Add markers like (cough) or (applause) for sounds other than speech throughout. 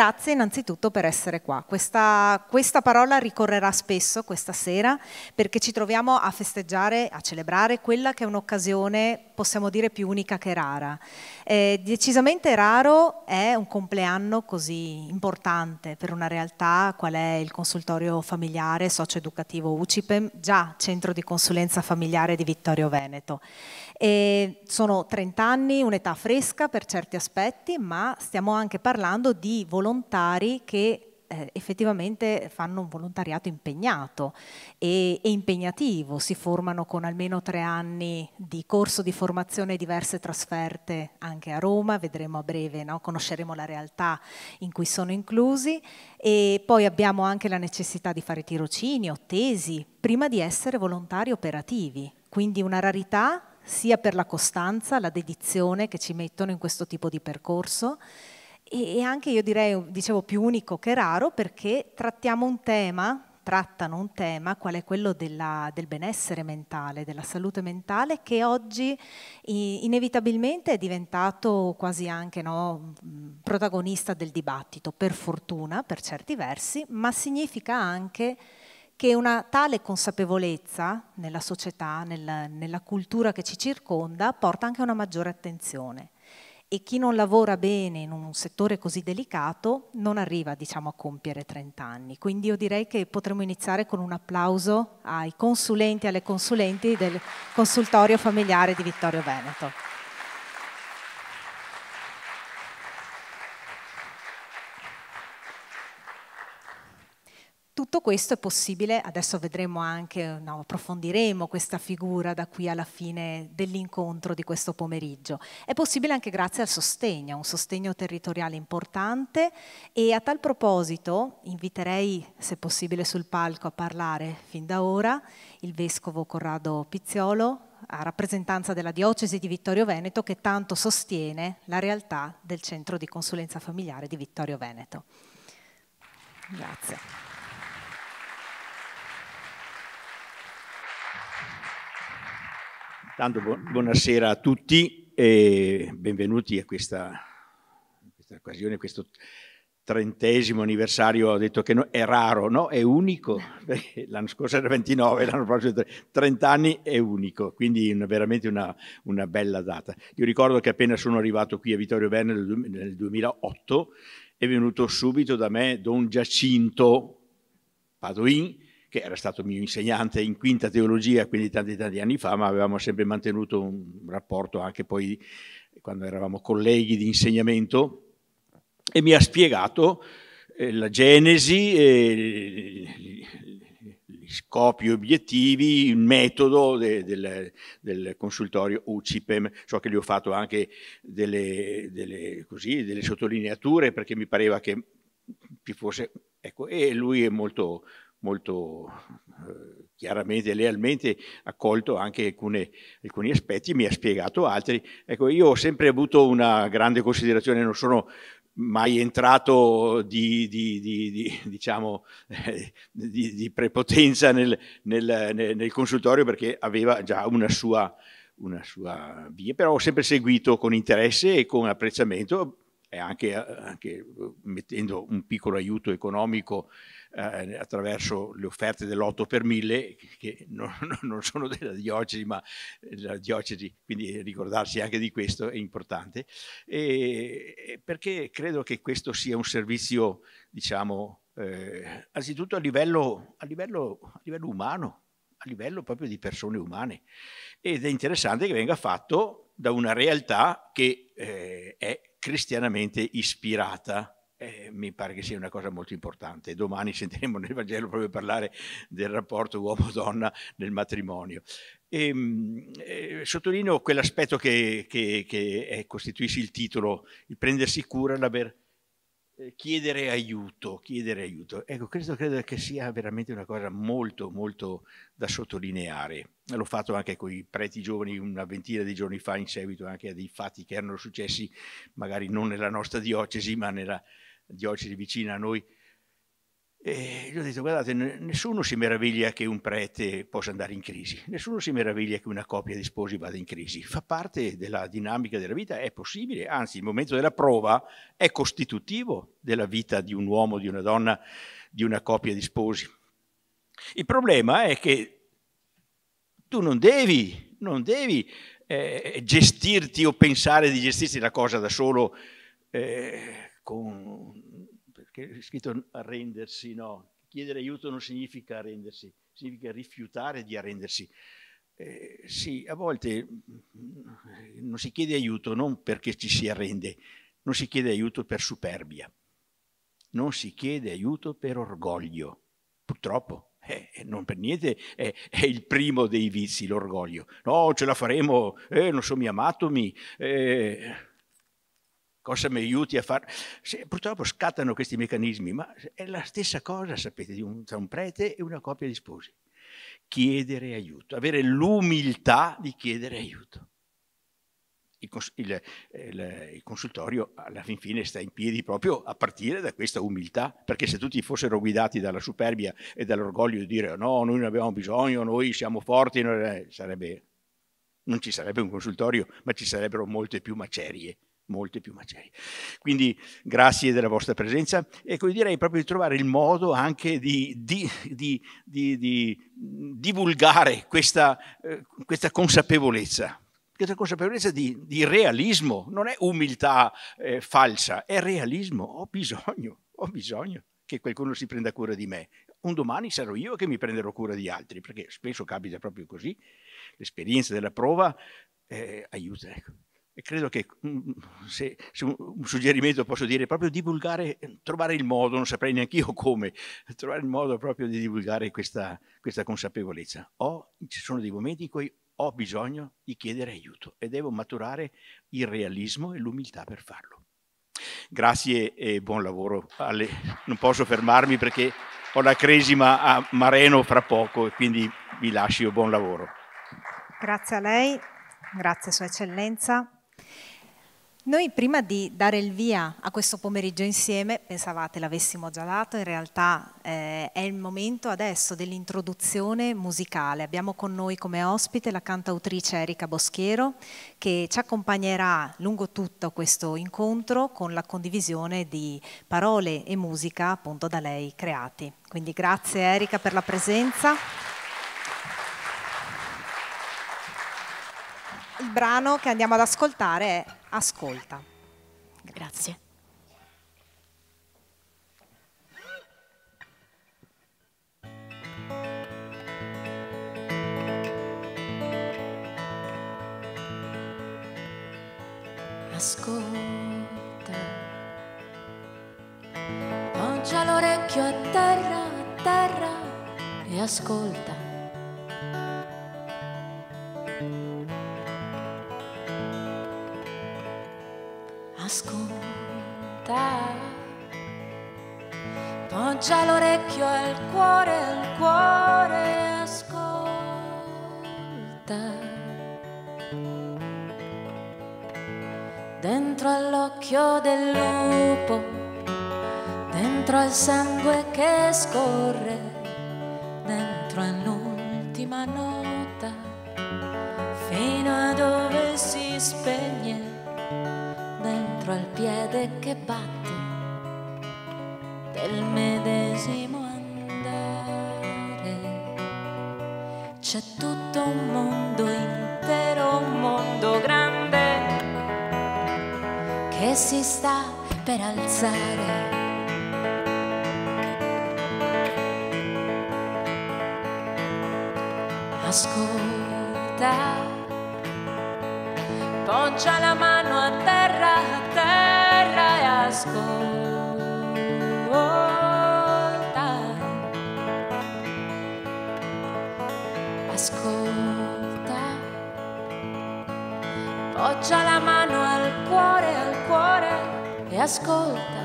grazie innanzitutto per essere qua. Questa, questa, parola ricorrerà spesso questa sera perché ci troviamo a festeggiare, a celebrare quella che è un'occasione, possiamo dire, più unica che rara. Eh, decisamente raro è un compleanno così importante per una realtà qual è il consultorio familiare socio-educativo UCIPEM, già centro di consulenza familiare di Vittorio Veneto. E sono 30 anni, un'età fresca per certi aspetti, ma stiamo anche parlando di volontari che eh, effettivamente fanno un volontariato impegnato e, e, impegnativo, si formano con almeno tre anni di corso di formazione e diverse trasferte anche a Roma, vedremo a breve, no? conosceremo la realtà in cui sono inclusi e poi abbiamo anche la necessità di fare tirocini o tesi prima di essere volontari operativi, quindi una rarità sia per la costanza, la dedizione che ci mettono in questo tipo di percorso e anche io direi, dicevo, più unico che raro perché trattiamo un tema, trattano un tema, qual è quello della, del benessere mentale, della salute mentale, che oggi inevitabilmente è diventato quasi anche no, protagonista del dibattito, per fortuna, per certi versi, ma significa anche che una tale consapevolezza nella società, nel, nella cultura che ci circonda, porta anche a una maggiore attenzione. E chi non lavora bene in un settore così delicato non arriva diciamo, a compiere 30 anni. Quindi io direi che potremmo iniziare con un applauso ai consulenti e alle consulenti del consultorio familiare di Vittorio Veneto. tutto questo è possibile, adesso vedremo anche, no, approfondiremo questa figura da qui alla fine dell'incontro di questo pomeriggio, è possibile anche grazie al sostegno, un sostegno territoriale importante e a tal proposito inviterei, se possibile sul palco, a parlare fin da ora il Vescovo Corrado Pizziolo, a rappresentanza della diocesi di Vittorio Veneto che tanto sostiene la realtà del centro di consulenza familiare di Vittorio Veneto. Grazie. Tanto buonasera a tutti e benvenuti a questa, a questa occasione, a questo trentesimo anniversario. Ho detto che no, è raro, no? È unico. (laughs) L'anno scorso era 29, l'anno prossimo 30 anni è unico, quindi una, veramente una, una, bella data. Io ricordo che appena sono arrivato qui a Vittorio Veneto nel 2008 è venuto subito da me Don Giacinto Padoin, che era stato mio insegnante in quinta teologia, quindi tanti tanti anni fa, ma avevamo sempre mantenuto un rapporto anche poi quando eravamo colleghi di insegnamento, e mi ha spiegato eh, la genesi, eh, gli scopi, gli obiettivi, il metodo de, del, del, consultorio UCIPEM, so che gli ho fatto anche delle, delle, così, delle sottolineature perché mi pareva che ci fosse, ecco, e lui è molto molto eh, chiaramente e lealmente accolto anche alcune, alcuni aspetti, mi ha spiegato altri. Ecco, io ho sempre avuto una grande considerazione, non sono mai entrato di, di, di, diciamo, eh, di prepotenza nel, nel, nel, consultorio perché aveva già una sua, una sua via, però ho sempre seguito con interesse e con apprezzamento e anche, eh, anche mettendo un piccolo aiuto economico eh, attraverso le offerte dell'otto per mille, che non, (laughs) non sono della diocesi, ma della diocesi, quindi ricordarsi anche di questo è importante, e, perché credo che questo sia un servizio, diciamo, eh, anzitutto a livello, a, livello, a livello umano, a livello proprio di persone umane. Ed è interessante che venga fatto da una realtà che eh, è cristianamente ispirata eh, mi pare che sia una cosa molto importante. Domani (laughs) sentiremo nel Vangelo proprio parlare del rapporto uomo-donna nel matrimonio. E, ehm, eh, sottolineo quell'aspetto che, che, che è, eh, costituisce il titolo, il prendersi cura, l'aver, eh, chiedere aiuto, chiedere aiuto. Ecco, questo credo che sia veramente una cosa molto, molto da sottolineare. L'ho fatto anche con i preti giovani una ventina di giorni fa in seguito anche a dei fatti che erano successi magari non nella nostra diocesi ma nella, diocesi vicina a noi, e gli ho detto, guardate, nessuno si meraviglia che un prete possa andare in crisi, nessuno si meraviglia che una coppia di sposi vada in crisi, fa parte della dinamica della vita, è possibile, anzi il momento della prova è costitutivo della vita di un uomo, di una donna, di una coppia di sposi. Il problema è che tu non devi, non devi eh, gestirti o pensare di gestirti la cosa da solo. Eh, con, perché è scritto arrendersi, no, chiedere aiuto non significa arrendersi, significa rifiutare di arrendersi. Eh, sì, a volte mm, non si chiede aiuto non perché ci si arrende, non si chiede aiuto per superbia, non si chiede aiuto per orgoglio, purtroppo. Eh, non per niente eh, è, il primo dei vizi l'orgoglio. No, ce la faremo, eh, non sono mi amatomi. Eh, cosa mi aiuti a fare? purtroppo scattano questi meccanismi, ma è la stessa cosa, sapete, un, tra un prete e una coppia di sposi. Chiedere aiuto, avere l'umiltà di chiedere aiuto. Il, il, eh, il, il, consultorio alla fin fine sta in piedi proprio a partire da questa umiltà, perché se tutti fossero guidati dalla superbia e dall'orgoglio di dire no, noi non abbiamo bisogno, noi siamo forti, noi, eh, sarebbe, non ci sarebbe un consultorio, ma ci sarebbero molte più macerie molte più macerie. Quindi grazie della vostra presenza. Ecco, io direi proprio di trovare il modo anche di, di, di, di divulgare questa, eh, questa consapevolezza questa consapevolezza di, di, realismo, non è umiltà eh, falsa, è realismo. Ho bisogno, ho bisogno che qualcuno si prenda cura di me. Un domani sarò io che mi prenderò cura di altri, perché spesso capita proprio così. L'esperienza della prova eh, aiuta. Ecco. E credo che, mm, mm, se, se un, un suggerimento posso dire, proprio divulgare, eh, trovare il modo, non saprei neanche io come, (laughs) trovare il modo proprio di divulgare questa, questa consapevolezza. O ci sono dei momenti in cui ho bisogno di chiedere aiuto e devo maturare il realismo e l'umiltà per farlo. Grazie e buon lavoro. Alle... Non posso fermarmi perché ho la cresima a Mareno fra poco e quindi vi lascio buon lavoro. Grazie a lei, grazie Sua Eccellenza. Noi prima di dare il via a questo pomeriggio insieme, pensavate l'avessimo già dato, in realtà eh, è il momento adesso dell'introduzione musicale. Abbiamo con noi come ospite la cantautrice Erika Boschiero che ci accompagnerà lungo tutto questo incontro con la condivisione di parole e musica appunto da lei creati. Quindi grazie Erika per la presenza. il brano che andiamo ad ascoltare è Ascolta. Grazie. ascolta. Poggia l'orecchio a terra, a terra e ascolta. libertà. Poggia l'orecchio al cuore, al cuore ascolta. Dentro all'occhio del lupo, dentro al sangue che scorre, dentro all'ultima nota, fino a dove si spegne dentro al piede che batte del medesimo andare. C'è tutto un mondo intero, un mondo grande che si sta per alzare. Ascolta, poggia la mano ascolta, ascolta, poggia la mano al cuore, al cuore e ascolta.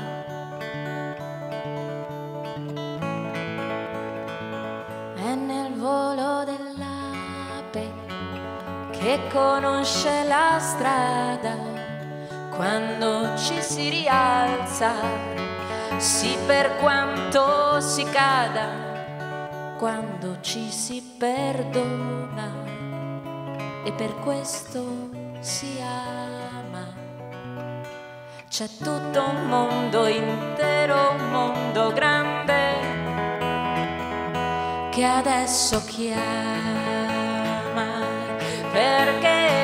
È nel volo dell'ape che conosce la strada quando ci si rialza pensare, sì per quanto si cada, quando ci si perdona e per questo si ama. C'è tutto un mondo intero, un mondo grande che adesso chiama perché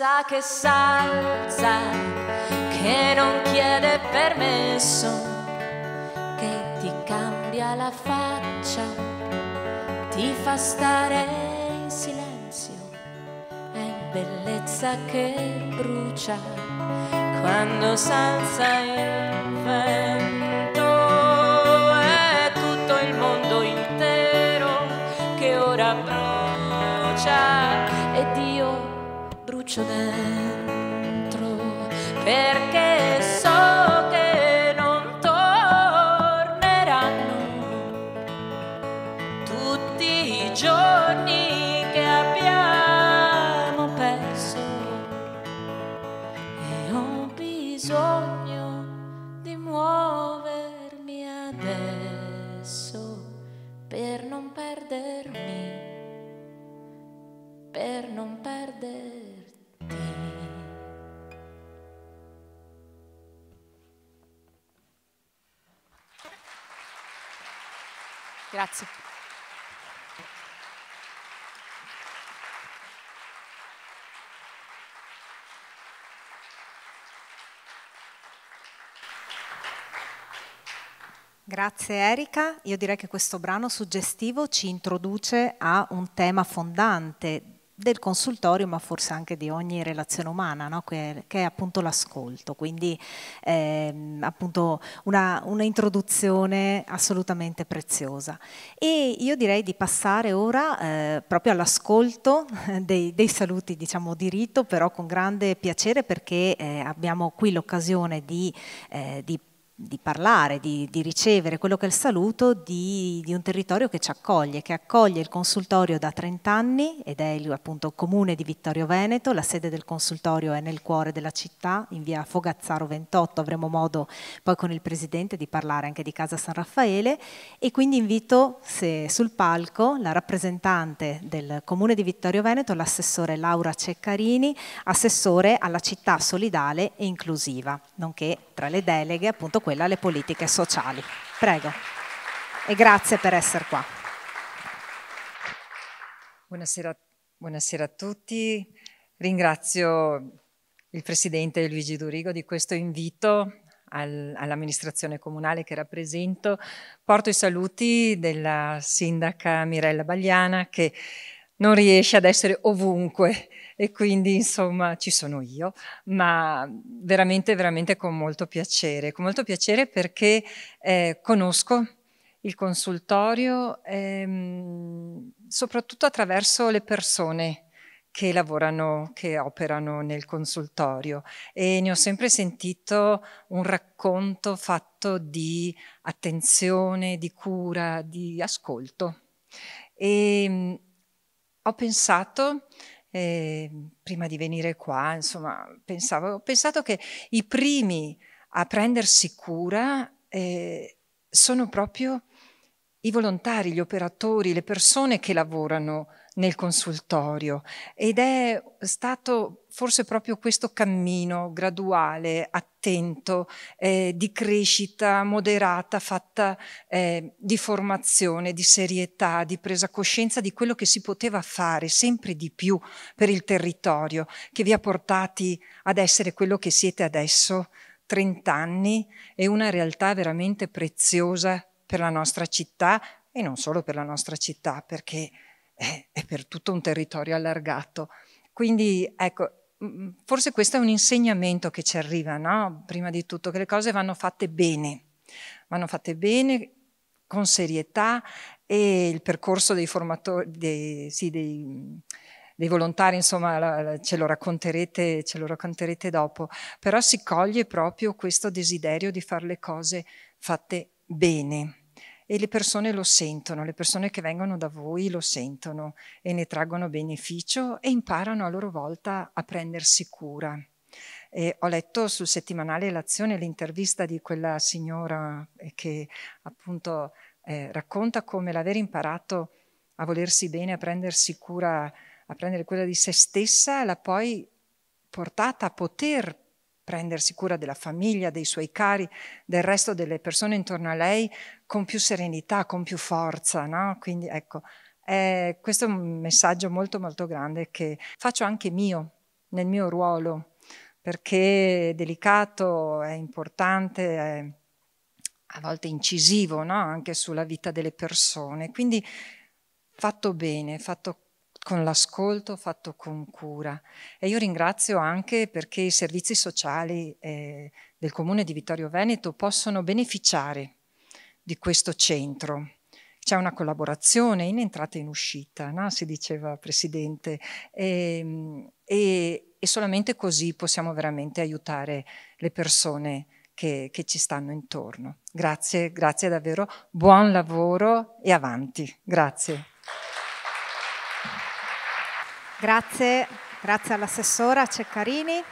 sa che salza, che non chiede permesso, che ti cambia la faccia, ti fa stare in silenzio, è bellezza che brucia quando salza il vento. riccio dentro perché so che non torneranno tutti i giorni Grazie. Grazie Erika, io direi che questo brano suggestivo ci introduce a un tema fondante del consultorio ma forse anche di ogni relazione umana no? che, è appunto l'ascolto quindi ehm, appunto una, una, introduzione assolutamente preziosa e io direi di passare ora eh, proprio all'ascolto (laughs) dei, dei, saluti diciamo di rito però con grande piacere perché eh, abbiamo qui l'occasione di, eh, di di parlare, di, di, ricevere quello che è il saluto di, di, un territorio che ci accoglie, che accoglie il consultorio da 30 anni ed è il, appunto comune di Vittorio Veneto, la sede del consultorio è nel cuore della città, in via Fogazzaro 28, avremo modo poi con il presidente di parlare anche di Casa San Raffaele e quindi invito se, sul palco la rappresentante del comune di Vittorio Veneto, l'assessore Laura Ceccarini, assessore alla città solidale e inclusiva, nonché tra le deleghe appunto quella alle politiche sociali. Prego. E grazie per essere qua. Buonasera, buonasera a tutti. Ringrazio il Presidente Luigi Durigo di questo invito all'amministrazione comunale che rappresento. Porto i saluti della sindaca Mirella Bagliana che non riesce ad essere ovunque e quindi insomma ci sono io, ma veramente, veramente con molto piacere, con molto piacere perché eh, conosco il consultorio ehm, soprattutto attraverso le persone che lavorano, che operano nel consultorio e ne ho sempre sentito un racconto fatto di attenzione, di cura, di ascolto. E ehm, ho pensato eh, prima di venire qua, insomma, pensavo, ho pensato che i primi a prendersi cura eh, sono proprio i volontari, gli operatori, le persone che lavorano nel consultorio ed è stato forse proprio questo cammino graduale, attento, eh, di crescita moderata, fatta eh, di formazione, di serietà, di presa coscienza di quello che si poteva fare sempre di più per il territorio, che vi ha portati ad essere quello che siete adesso, 30 anni, è una realtà veramente preziosa per la nostra città e non solo per la nostra città, perché è, eh, è per tutto un territorio allargato. Quindi ecco, Mm, forse questo è un insegnamento che ci arriva, no? prima di tutto, che le cose vanno fatte bene, vanno fatte bene con serietà e il percorso dei formatori, dei, sì, dei, dei volontari, insomma, ce lo, racconterete, ce lo racconterete dopo, però si coglie proprio questo desiderio di fare le cose fatte bene e le persone lo sentono, le persone che vengono da voi lo sentono e ne traggono beneficio e imparano a loro volta a prendersi cura. E ho letto sul settimanale L'azione l'intervista di quella signora eh, che appunto eh, racconta come l'aver imparato a volersi bene, a prendersi cura, a prendere cura di se stessa, l'ha poi portata a poter prendersi cura della famiglia, dei suoi cari, del resto delle persone intorno a lei con più serenità, con più forza. No? Quindi ecco, eh, questo è un messaggio molto molto grande che faccio anche mio, nel mio ruolo, perché è delicato, è importante. È a volte incisivo no? anche sulla vita delle persone. Quindi fatto bene, fatto con l'ascolto fatto con cura. E io ringrazio anche perché i servizi sociali eh, del Comune di Vittorio Veneto possono beneficiare di questo centro. C'è una collaborazione in entrata e in uscita, no? si diceva Presidente, e, ehm, e, e, solamente così possiamo veramente aiutare le persone che, che ci stanno intorno. Grazie, grazie davvero, buon lavoro e avanti. Grazie. Grazie, grazie all'assessora Ceccarini.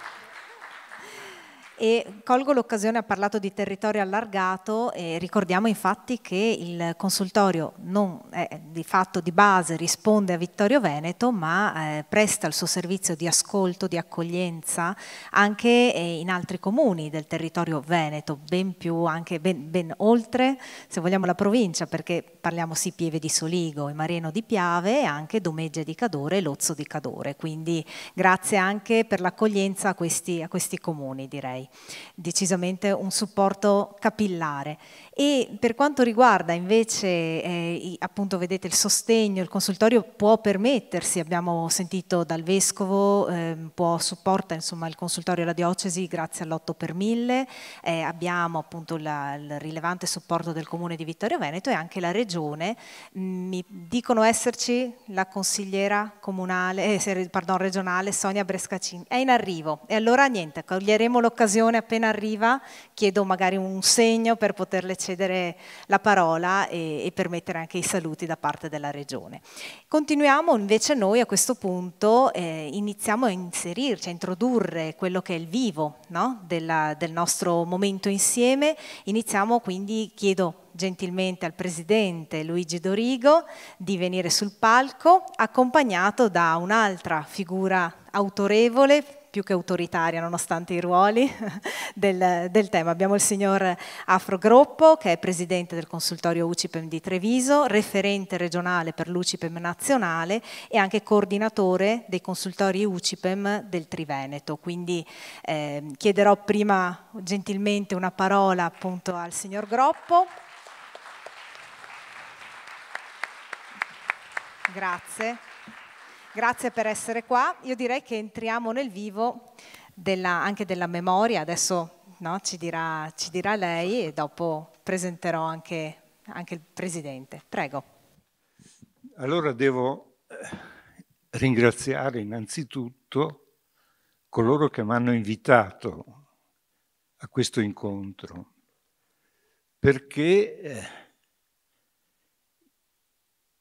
E colgo l'occasione, ha parlato di territorio allargato e ricordiamo infatti che il consultorio non eh, di fatto di base risponde a Vittorio Veneto ma eh, presta il suo servizio di ascolto, di accoglienza anche eh, in altri comuni del territorio veneto, ben più anche ben, ben, oltre se vogliamo la provincia perché parliamo sì Pieve di Soligo e Marino di Piave e anche Domeggia di Cadore e Lozzo di Cadore, quindi grazie anche per l'accoglienza a questi, a questi comuni direi decisamente un supporto capillare. E per quanto riguarda invece, eh, appunto vedete il sostegno, il consultorio può permettersi, abbiamo sentito dal Vescovo, eh, può supporta insomma, il consultorio e la diocesi grazie all'8 per 1000, eh, abbiamo appunto la, il rilevante supporto del Comune di Vittorio Veneto e anche la Regione, mm, mi dicono esserci la consigliera comunale, eh, pardon, regionale Sonia Brescacini, è in arrivo e allora niente, coglieremo l'occasione un'occasione appena arriva, chiedo magari un segno per poterle cedere la parola e, e permettere anche i saluti da parte della Regione. Continuiamo invece noi a questo punto, eh, iniziamo a inserirci, a introdurre quello che è il vivo no? Della, del nostro momento insieme, iniziamo quindi, chiedo gentilmente al presidente Luigi Dorigo di venire sul palco, accompagnato da un'altra figura autorevole più che autoritaria, nonostante i ruoli (laughs) del, del tema. Abbiamo il signor Afro Groppo, che è presidente del consultorio UCIPEM di Treviso, referente regionale per l'UCIPEM nazionale e anche coordinatore dei consultori UCIPEM del Triveneto. Quindi eh, chiederò prima gentilmente una parola appunto al signor Groppo. Grazie. Grazie per essere qua. Io direi che entriamo nel vivo della, anche della memoria. Adesso no, ci, dirà, ci, dirà, lei e dopo presenterò anche, anche il Presidente. Prego. Allora devo eh, ringraziare innanzitutto coloro che mi hanno invitato a questo incontro, perché eh,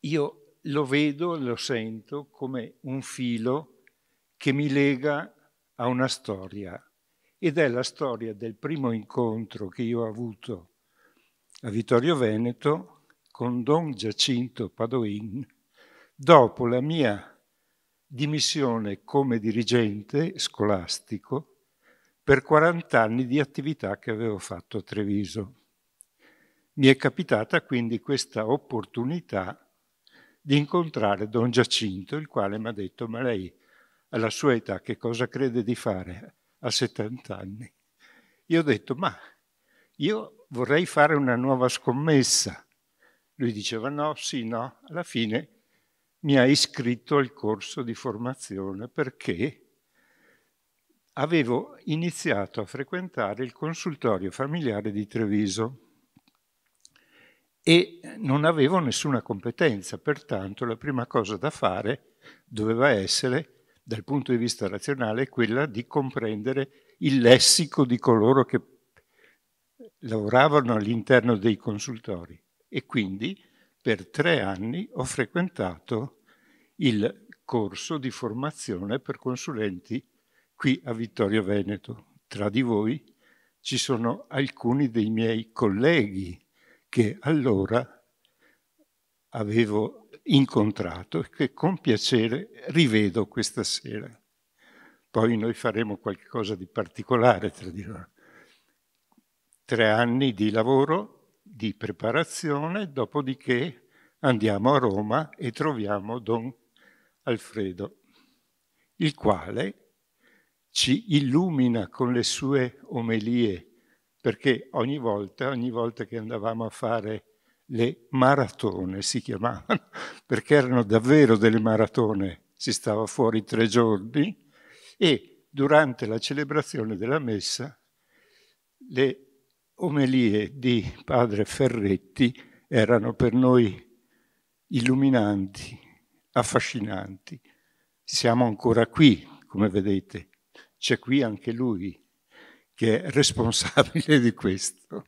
io lo vedo, lo sento come un filo che mi lega a una storia ed è la storia del primo incontro che io ho avuto a Vittorio Veneto con Don Giacinto Padoin dopo la mia dimissione come dirigente scolastico per 40 anni di attività che avevo fatto a Treviso. Mi è capitata quindi questa opportunità di incontrare Don Giacinto, il quale mi ha detto, ma lei alla sua età che cosa crede di fare a 70 anni? Io ho detto, ma io vorrei fare una nuova scommessa. Lui diceva no, sì, no. Alla fine mi ha iscritto al corso di formazione perché avevo iniziato a frequentare il consultorio familiare di Treviso e non avevo nessuna competenza, pertanto la prima cosa da fare doveva essere, dal punto di vista razionale, quella di comprendere il lessico di coloro che lavoravano all'interno dei consultori e quindi per tre anni ho frequentato il corso di formazione per consulenti qui a Vittorio Veneto. Tra di voi ci sono alcuni dei miei colleghi che allora avevo incontrato e che con piacere rivedo questa sera. Poi noi faremo qualcosa di particolare tra di loro. Tre anni di lavoro, di preparazione, dopodiché andiamo a Roma e troviamo Don Alfredo, il quale ci illumina con le sue omelie perché ogni volta, ogni volta che andavamo a fare le maratone, si chiamavano, (laughs) perché erano davvero delle maratone, si stava fuori tre giorni e durante la celebrazione della messa le omelie di padre Ferretti erano per noi illuminanti, affascinanti. Siamo ancora qui, come vedete, c'è qui anche lui che è responsabile di questo.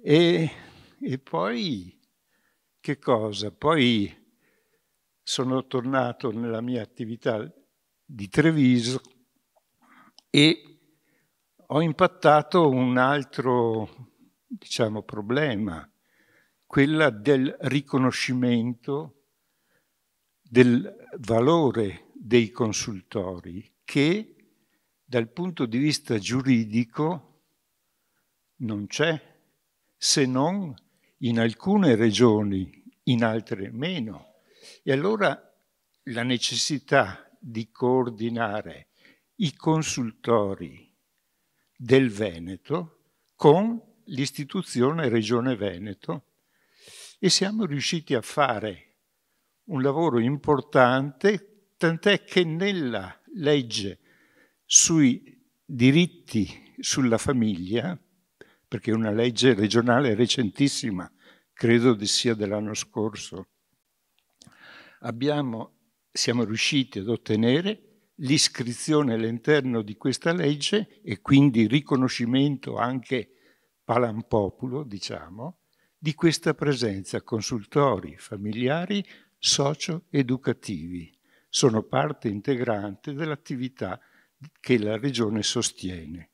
E, e poi, che cosa? Poi sono tornato nella mia attività di Treviso e ho impattato un altro, diciamo, problema, quella del riconoscimento del valore dei consultori che dal punto di vista giuridico non c'è, se non in alcune regioni, in altre meno. E allora la necessità di coordinare i consultori del Veneto con l'istituzione Regione Veneto e siamo riusciti a fare un lavoro importante, tant'è che nella legge sui diritti sulla famiglia, perché è una legge regionale recentissima, credo di sia dell'anno scorso, abbiamo, siamo riusciti ad ottenere l'iscrizione all'interno di questa legge e quindi riconoscimento anche palampopolo, diciamo, di questa presenza consultori familiari socio-educativi. Sono parte integrante dell'attività che la regione sostiene.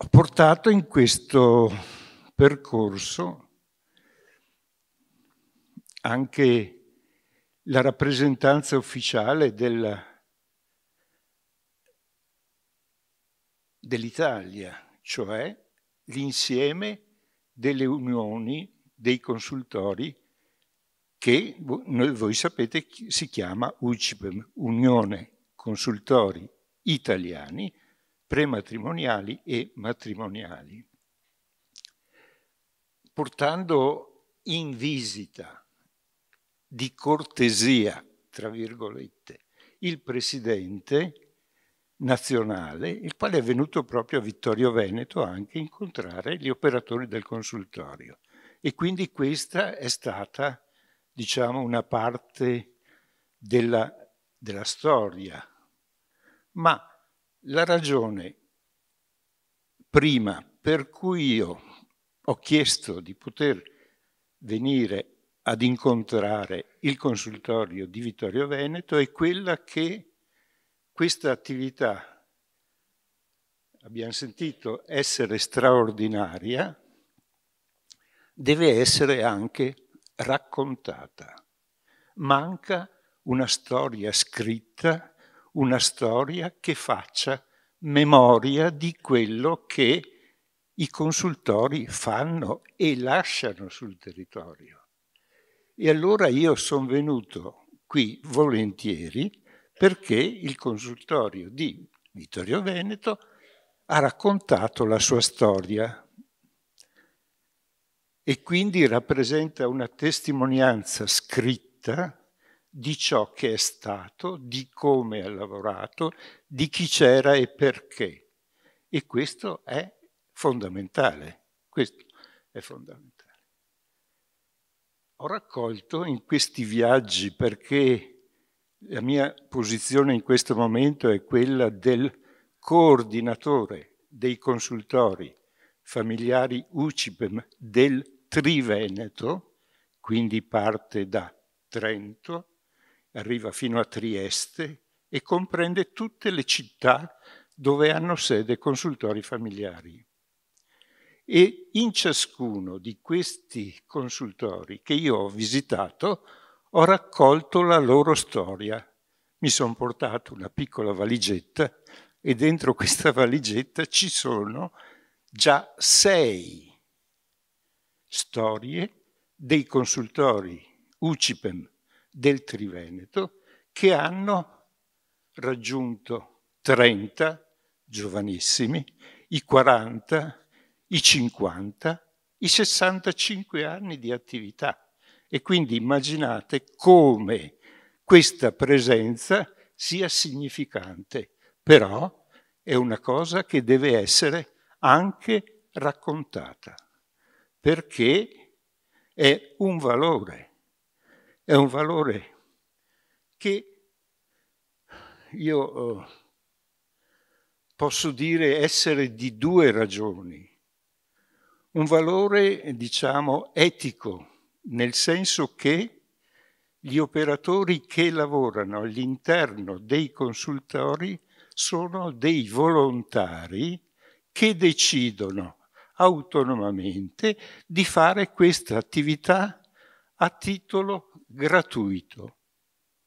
Ho portato in questo percorso anche la rappresentanza ufficiale dell'Italia, cioè l'insieme delle unioni dei consultori che voi sapete si chiama UCIPEM, Unione Consultori Italiani Prematrimoniali e Matrimoniali, portando in visita di cortesia, tra virgolette, il presidente nazionale, il quale è venuto proprio a Vittorio Veneto anche a incontrare gli operatori del consultorio. E quindi questa è stata diciamo, una parte della, della storia, ma la ragione prima per cui io ho chiesto di poter venire ad incontrare il consultorio di Vittorio Veneto è quella che questa attività, abbiamo sentito essere straordinaria, deve essere anche raccontata. Manca una storia scritta, una storia che faccia memoria di quello che i consultori fanno e lasciano sul territorio. E allora io sono venuto qui volentieri perché il consultorio di Vittorio Veneto ha raccontato la sua storia e quindi rappresenta una testimonianza scritta di ciò che è stato, di come ha lavorato, di chi c'era e perché. E questo è fondamentale, questo è fondamentale. Ho raccolto in questi viaggi perché la mia posizione in questo momento è quella del coordinatore dei consultori familiari UCIPEM del Triveneto, quindi parte da Trento, arriva fino a Trieste e comprende tutte le città dove hanno sede consultori familiari. E in ciascuno di questi consultori che io ho visitato ho raccolto la loro storia. Mi sono portato una piccola valigetta e dentro questa (laughs) valigetta ci sono già sei storie dei consultori UCIPEM del Triveneto che hanno raggiunto 30 giovanissimi, i 40, i 50, i 65 anni di attività. E quindi immaginate come questa presenza sia significante, però è una cosa che deve essere anche raccontata perché è un valore, è un valore che io eh, posso dire essere di due ragioni. Un valore, diciamo, etico, nel senso che gli operatori che lavorano all'interno dei consultori sono dei volontari che decidono autonomamente di fare questa attività a titolo gratuito.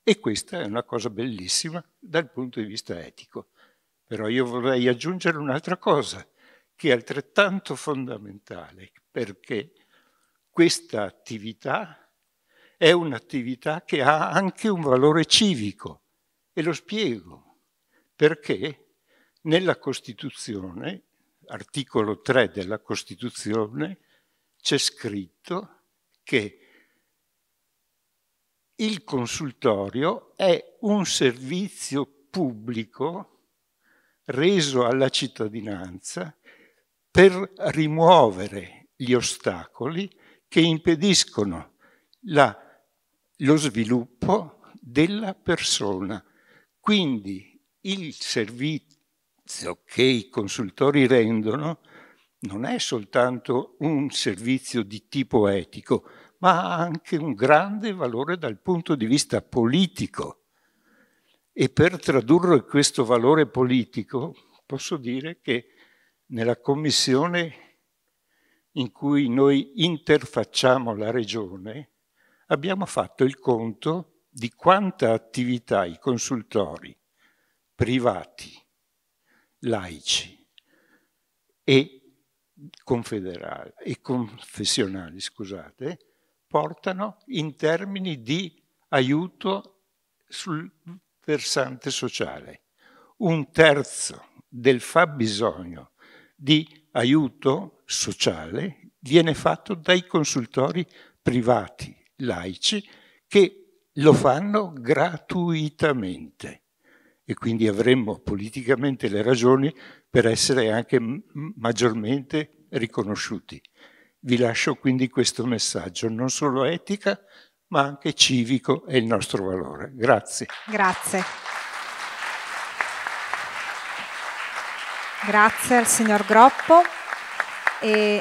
E questa è una cosa bellissima dal punto di vista etico. Però io vorrei aggiungere un'altra cosa che è altrettanto fondamentale, perché questa attività è un'attività che ha anche un valore civico e lo spiego, perché nella Costituzione articolo 3 della Costituzione c'è scritto che il consultorio è un servizio pubblico reso alla cittadinanza per rimuovere gli ostacoli che impediscono la, lo sviluppo della persona. Quindi il servizio servizio che i consultori rendono non è soltanto un servizio di tipo etico, ma ha anche un grande valore dal punto di vista politico. E per tradurre questo valore politico posso dire che nella commissione in cui noi interfacciamo la regione abbiamo fatto il conto di quanta attività i consultori privati laici e, e confessionali, scusate, portano in termini di aiuto sul versante sociale. Un terzo del fabbisogno di aiuto sociale viene fatto dai consultori privati laici che lo fanno gratuitamente e quindi avremmo politicamente le ragioni per essere anche maggiormente riconosciuti. Vi lascio quindi questo messaggio, non solo etica, ma anche civico è il nostro valore. Grazie. Grazie. Grazie al signor Groppo. E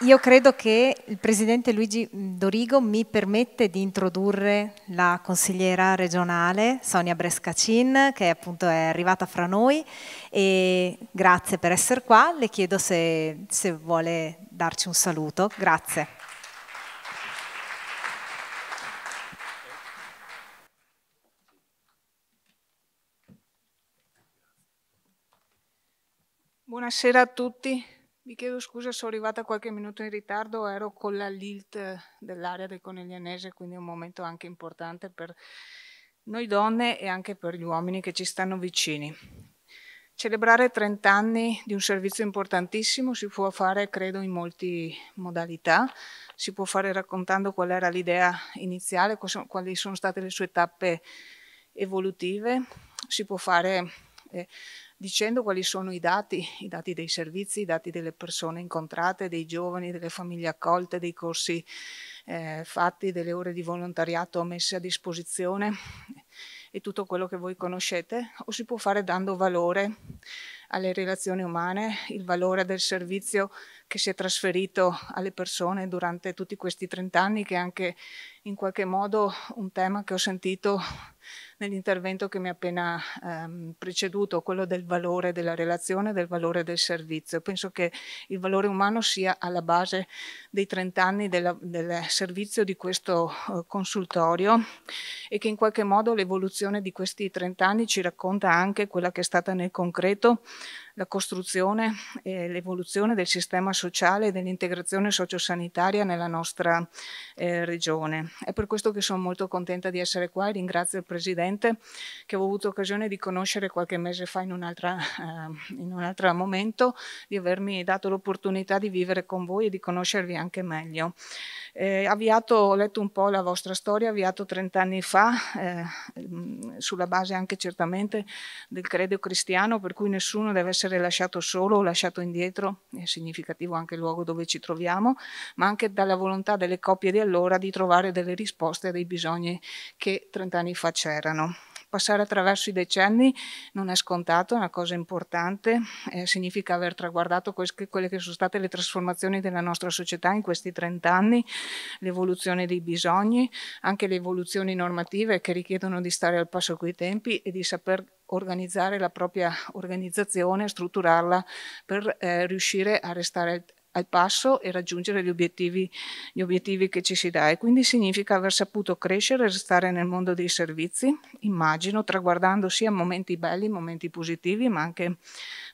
io credo che il Presidente Luigi Dorigo mi permette di introdurre la consigliera regionale Sonia Brescacin che appunto è arrivata fra noi e grazie per essere qua, le chiedo se, se vuole darci un saluto, grazie. Buonasera a tutti. Vi chiedo scusa se sono arrivata qualche minuto in ritardo, ero con la LILT dell'area del Coneglianese, quindi è un momento anche importante per noi donne e anche per gli uomini che ci stanno vicini. Celebrare 30 anni di un servizio importantissimo si può fare, credo, in molte modalità. Si può fare raccontando qual era l'idea iniziale, quali sono state le sue tappe evolutive. Si può fare... Eh, dicendo quali sono i dati, i dati dei servizi, i dati delle persone incontrate, dei giovani, delle famiglie accolte, dei corsi eh, fatti, delle ore di volontariato messe a disposizione e tutto quello che voi conoscete, o si può fare dando valore alle relazioni umane, il valore del servizio che si è trasferito alle persone durante tutti questi 30 anni, che è anche in qualche modo un tema che ho sentito nell'intervento che mi ha appena ehm, preceduto, quello del valore della relazione, del valore del servizio. Penso che il valore umano sia alla base dei 30 anni della, del servizio di questo eh, consultorio e che in qualche modo l'evoluzione di questi 30 anni ci racconta anche quella che è stata nel concreto la costruzione e l'evoluzione del sistema sociale e dell'integrazione sociosanitaria nella nostra eh, regione. È per questo che sono molto contenta di essere qua e ringrazio il Presidente che ho avuto occasione di conoscere qualche mese fa in un, eh, in un altro momento, di avermi dato l'opportunità di vivere con voi e di conoscervi anche meglio. Eh, avviato, ho letto un po' la vostra storia, avviato 30 anni fa, eh, mm, sulla base anche certamente del credo cristiano, per cui nessuno deve essere essere lasciato solo o lasciato indietro, è significativo anche il luogo dove ci troviamo, ma anche dalla volontà delle coppie di allora di trovare delle risposte a dei bisogni che trent'anni fa c'erano passare attraverso i decenni non è scontato, è una cosa importante, eh, significa aver traguardato quelle che sono state le trasformazioni della nostra società in questi 30 anni, l'evoluzione dei bisogni, anche le evoluzioni normative che richiedono di stare al passo coi tempi e di saper organizzare la propria organizzazione, strutturarla per eh, riuscire a restare al passo e raggiungere gli obiettivi, gli obiettivi che ci si dà e quindi significa aver saputo crescere e restare nel mondo dei servizi, immagino, traguardando sia momenti belli, momenti positivi, ma anche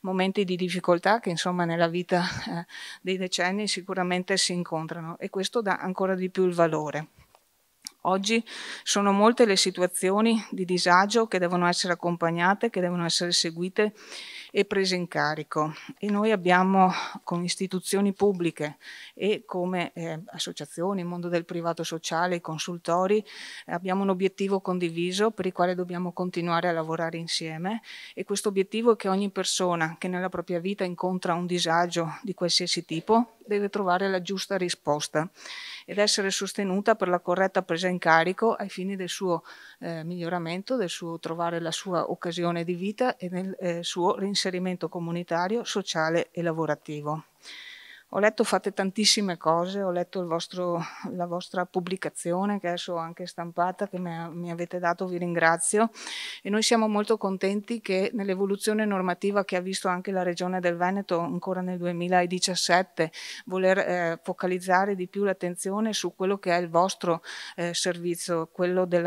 momenti di difficoltà che insomma nella vita eh, dei decenni sicuramente si incontrano e questo dà ancora di più il valore. Oggi sono molte le situazioni di disagio che devono essere accompagnate, che devono essere seguite e prese in carico. E noi abbiamo come istituzioni pubbliche e come eh, associazioni, mondo del privato sociale, consultori, abbiamo un obiettivo condiviso per il quale dobbiamo continuare a lavorare insieme e questo obiettivo è che ogni persona che nella propria vita incontra un disagio di qualsiasi tipo deve trovare la giusta risposta ed essere sostenuta per la corretta presa in carico ai fini del suo eh, miglioramento, del suo trovare la sua occasione di vita e nel eh, suo reinserimento inserimento comunitario, sociale e lavorativo. Ho letto, fate tantissime cose, ho letto vostro, la vostra pubblicazione che adesso ho anche stampata, che mi avete dato, vi ringrazio e noi siamo molto contenti che nell'evoluzione normativa che ha visto anche la Regione del Veneto ancora nel 2017 voler eh, focalizzare di più l'attenzione su quello che è il vostro eh, servizio, quello di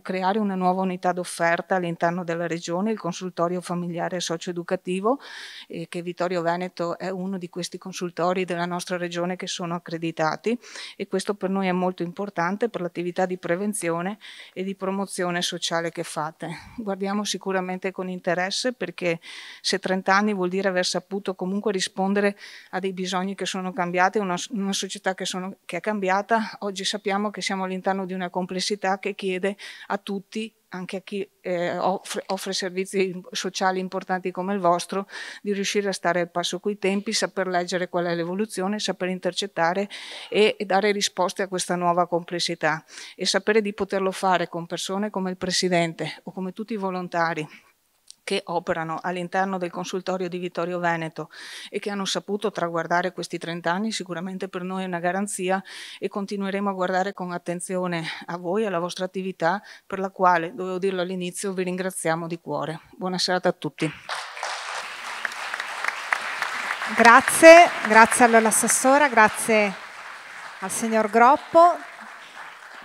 creare una nuova unità d'offerta all'interno della Regione, il consultorio familiare socio-educativo, eh, che Vittorio Veneto è uno di questi consultori della nostra regione che sono accreditati e questo per noi è molto importante per l'attività di prevenzione e di promozione sociale che fate. Guardiamo sicuramente con interesse perché se 30 anni vuol dire aver saputo comunque rispondere a dei bisogni che sono cambiati, una, una società che, sono, che è cambiata, oggi sappiamo che siamo all'interno di una complessità che chiede a tutti anche a chi eh, offre, offre, servizi sociali importanti come il vostro, di riuscire a stare al passo coi tempi, saper leggere qual è l'evoluzione, saper intercettare e, e, dare risposte a questa nuova complessità e sapere di poterlo fare con persone come il Presidente o come tutti i volontari che operano all'interno del consultorio di Vittorio Veneto e che hanno saputo traguardare questi 30 anni sicuramente per noi è una garanzia e continueremo a guardare con attenzione a voi e alla vostra attività per la quale, dovevo dirlo all'inizio, vi ringraziamo di cuore. Buona serata a tutti. Grazie, grazie all'assessora, grazie al signor Groppo.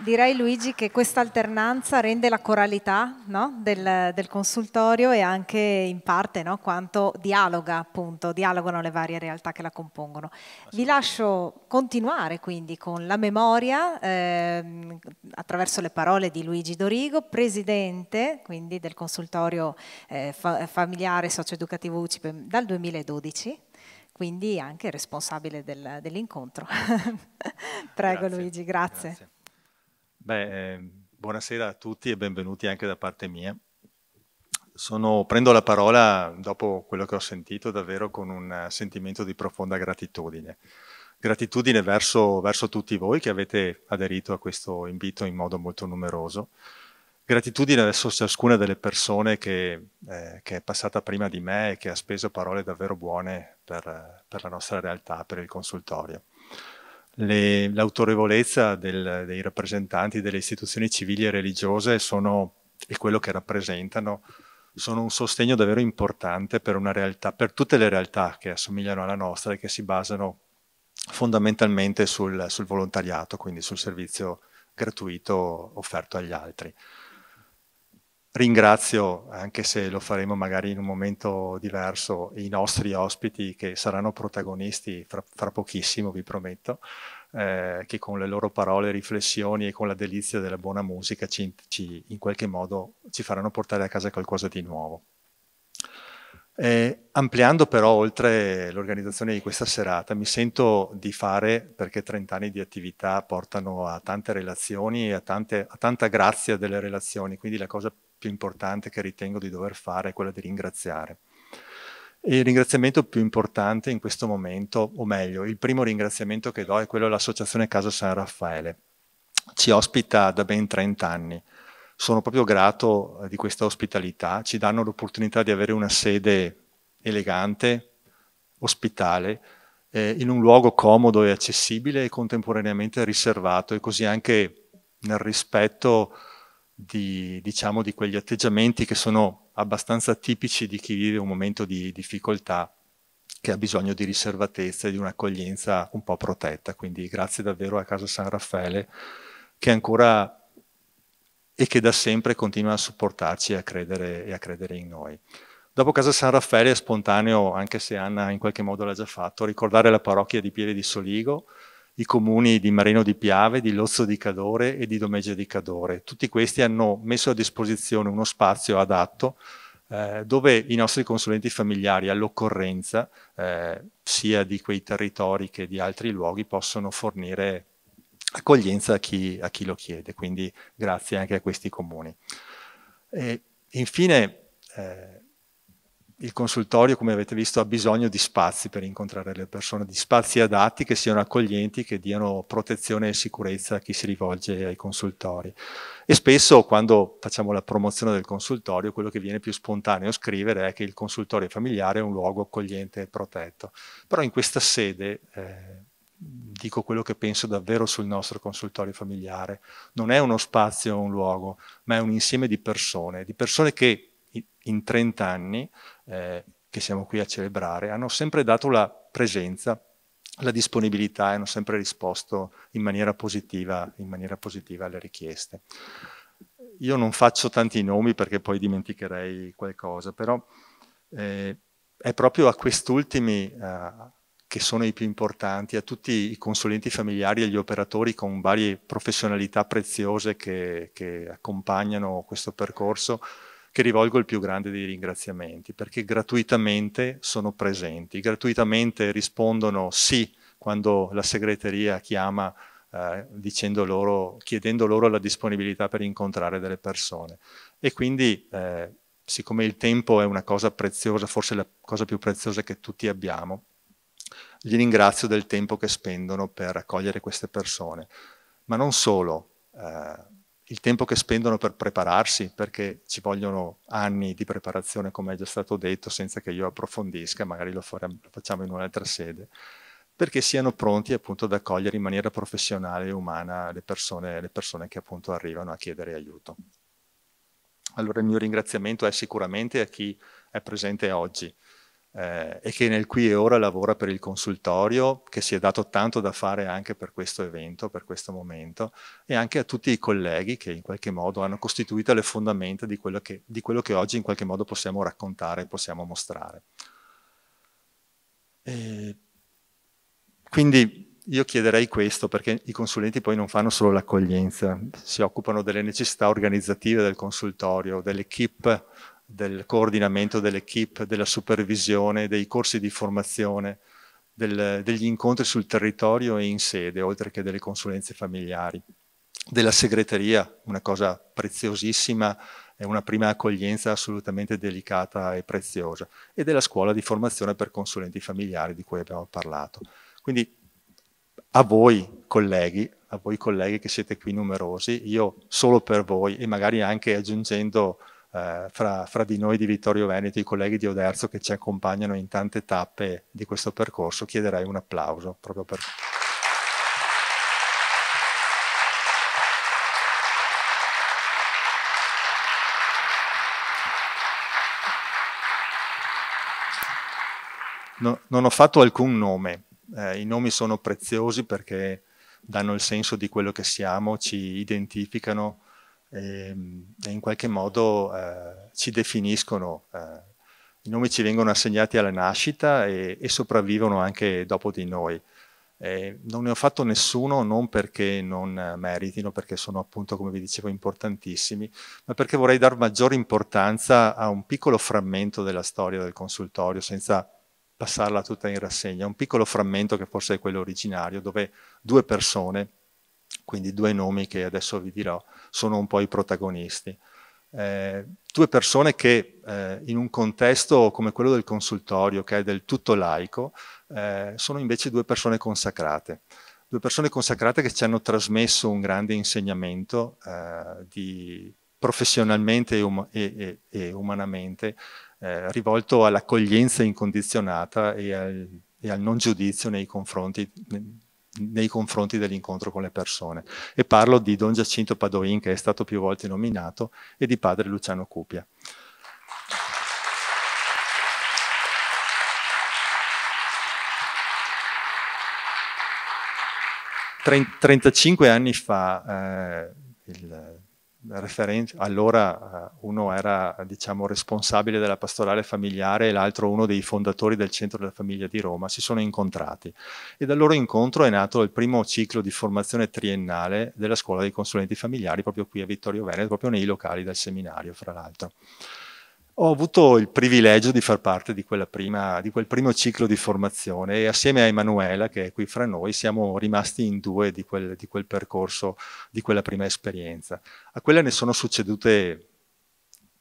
Direi Luigi che questa alternanza rende la coralità no? del, del, consultorio e anche in parte no? quanto dialoga appunto, dialogano le varie realtà che la compongono. Vi lascio continuare quindi con la memoria eh, attraverso le parole di Luigi Dorigo, presidente quindi del consultorio eh, fa familiare socioeducativo UCIPE dal 2012 quindi anche responsabile del, dell'incontro. (laughs) Prego grazie, Luigi, grazie. grazie. Beh, ehm, buonasera a tutti e benvenuti anche da parte mia. Sono, prendo la parola dopo quello che ho sentito davvero con un sentimento di profonda gratitudine. Gratitudine verso, verso tutti voi che avete aderito a questo invito in modo molto numeroso. Gratitudine verso ciascuna delle persone che, eh, che è passata prima di me e che ha speso parole davvero buone per, per la nostra realtà, per il consultorio le, l'autorevolezza del, dei rappresentanti delle istituzioni civili e religiose sono, e quello che rappresentano sono un sostegno davvero importante per una realtà, per tutte le realtà che assomigliano alla nostra e che si basano fondamentalmente sul, sul volontariato, quindi sul servizio gratuito offerto agli altri. Ringrazio, anche se lo faremo magari in un momento diverso, i nostri ospiti che saranno protagonisti fra, fra pochissimo, vi prometto, eh, che con le loro parole, riflessioni e con la delizia della buona musica ci, ci, in qualche modo ci faranno portare a casa qualcosa di nuovo. Eh, ampliando però oltre l'organizzazione di questa serata, mi sento di fare, perché 30 anni di attività portano a tante relazioni e a, tante, a tanta grazia delle relazioni, quindi la cosa più importante che ritengo di dover fare è quella di ringraziare. E il ringraziamento più importante in questo momento, o meglio, il primo ringraziamento che do è quello dell'Associazione Casa San Raffaele. Ci ospita da ben 30 anni. Sono proprio grato eh, di questa ospitalità. Ci danno l'opportunità di avere una sede elegante, ospitale, eh, in un luogo comodo e accessibile e contemporaneamente riservato e così anche nel rispetto di, diciamo, di quegli atteggiamenti che sono abbastanza tipici di chi vive un momento di difficoltà che ha bisogno di riservatezza e di un'accoglienza un po' protetta. Quindi grazie davvero a Casa San Raffaele che ancora e che da sempre continua a supportarci e a credere, e a credere in noi. Dopo Casa San Raffaele è spontaneo, anche se Anna in qualche modo l'ha già fatto, ricordare la parrocchia di Pieve di Soligo, i comuni di Marino di Piave, di Lozzo di Cadore e di Domeggia di Cadore. Tutti questi hanno messo a disposizione uno spazio adatto eh, dove i nostri consulenti familiari all'occorrenza, eh, sia di quei territori che di altri luoghi, possono fornire accoglienza a chi, a chi lo chiede. Quindi grazie anche a questi comuni. E infine, eh, il consultorio, come avete visto, ha bisogno di spazi per incontrare le persone, di spazi adatti che siano accoglienti, che diano protezione e sicurezza a chi si rivolge ai consultori. E spesso quando facciamo la promozione del consultorio, quello che viene più spontaneo scrivere è che il consultorio familiare è un luogo accogliente e protetto. Però in questa sede eh, dico quello che penso davvero sul nostro consultorio familiare. Non è uno spazio o un luogo, ma è un insieme di persone, di persone che in 30 anni eh, che siamo qui a celebrare, hanno sempre dato la presenza, la disponibilità e hanno sempre risposto in maniera positiva, in maniera positiva alle richieste. Io non faccio tanti nomi perché poi dimenticherei qualcosa, però eh, è proprio a quest'ultimi eh, che sono i più importanti, a tutti i consulenti familiari e gli operatori con varie professionalità preziose che, che accompagnano questo percorso, che rivolgo il più grande dei ringraziamenti, perché gratuitamente sono presenti, gratuitamente rispondono sì quando la segreteria chiama eh, dicendo loro, chiedendo loro la disponibilità per incontrare delle persone. E quindi, eh, siccome il tempo è una cosa preziosa, forse la cosa più preziosa che tutti abbiamo, gli ringrazio del tempo che spendono per accogliere queste persone. Ma non solo. Eh, il tempo che spendono per prepararsi, perché ci vogliono anni di preparazione, come è già stato detto, senza che io approfondisca, magari lo facciamo in un'altra sede, perché siano pronti appunto ad accogliere in maniera professionale e umana le persone, le persone che appunto arrivano a chiedere aiuto. Allora il mio ringraziamento è sicuramente a chi è presente oggi, eh, e che nel qui e ora lavora per il consultorio che si è dato tanto da fare anche per questo evento, per questo momento e anche a tutti i colleghi che in qualche modo hanno costituito le fondamenta di quello che, di quello che oggi in qualche modo possiamo raccontare, possiamo mostrare. E quindi io chiederei questo perché i consulenti poi non fanno solo l'accoglienza, si occupano delle necessità organizzative del consultorio, dell'equipe del coordinamento dell'equipe, della supervisione, dei corsi di formazione, del, degli incontri sul territorio e in sede, oltre che delle consulenze familiari, della segreteria, una cosa preziosissima, è una prima accoglienza assolutamente delicata e preziosa, e della scuola di formazione per consulenti familiari di cui abbiamo parlato. Quindi a voi colleghi, a voi colleghi che siete qui numerosi, io solo per voi e magari anche aggiungendo eh, fra, fra, di noi di Vittorio Veneto, i colleghi di Oderzo che ci accompagnano in tante tappe di questo percorso, chiederei un applauso proprio per... No, non ho fatto alcun nome, eh, i nomi sono preziosi perché danno il senso di quello che siamo, ci identificano, e, ehm, e in qualche modo eh, ci definiscono, eh, i nomi ci vengono assegnati alla nascita e, e sopravvivono anche dopo di noi. Eh, non ne ho fatto nessuno non perché non meritino, perché sono appunto, come vi dicevo, importantissimi, ma perché vorrei dare maggiore importanza a un piccolo frammento della storia del consultorio, senza passarla tutta in rassegna, un piccolo frammento che forse è quello originario, dove due persone, quindi due nomi che adesso vi dirò sono un po' i protagonisti. Eh, due persone che eh, in un contesto come quello del consultorio, che è del tutto laico, eh, sono invece due persone consacrate. Due persone consacrate che ci hanno trasmesso un grande insegnamento eh, di, professionalmente e, um e, e, e umanamente eh, rivolto all'accoglienza incondizionata al, e al non giudizio nei confronti nei confronti dell'incontro con le persone. E parlo di Don Giacinto Padoin, che è stato più volte nominato, e di padre Luciano Cupia. Trent 35 anni fa eh, il allora eh, uno era diciamo, responsabile della pastorale familiare e l'altro uno dei fondatori del centro della famiglia di Roma, si sono incontrati e dal loro incontro è nato il primo ciclo di formazione triennale della scuola dei consulenti familiari proprio qui a Vittorio Veneto, proprio nei locali del seminario fra l'altro. Ho avuto il privilegio di far parte di, prima, di, quel primo ciclo di formazione e assieme a Emanuela, che è qui fra noi, siamo rimasti in due di quel, di quel percorso, di quella prima esperienza. A quella ne sono succedute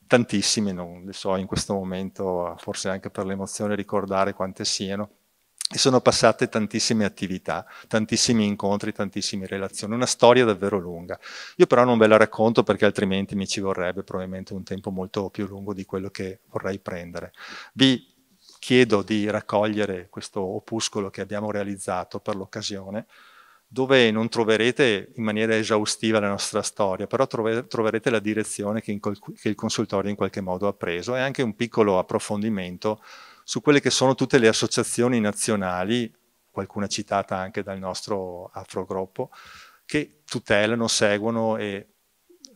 tantissime, non le so in questo momento, forse anche per l'emozione ricordare quante siano, e sono passate tantissime attività, tantissimi incontri, tantissime relazioni, una storia davvero lunga. Io però non ve la racconto perché altrimenti mi ci vorrebbe probabilmente un tempo molto più lungo di quello che vorrei prendere. Vi chiedo di raccogliere questo opuscolo che abbiamo realizzato per l'occasione, dove non troverete in maniera esaustiva la nostra storia, però troverete la direzione che, che il consultorio in qualche modo ha preso e anche un piccolo approfondimento su quelle che sono tutte le associazioni nazionali, qualcuna citata anche dal nostro Afrogruppo, che tutelano, seguono e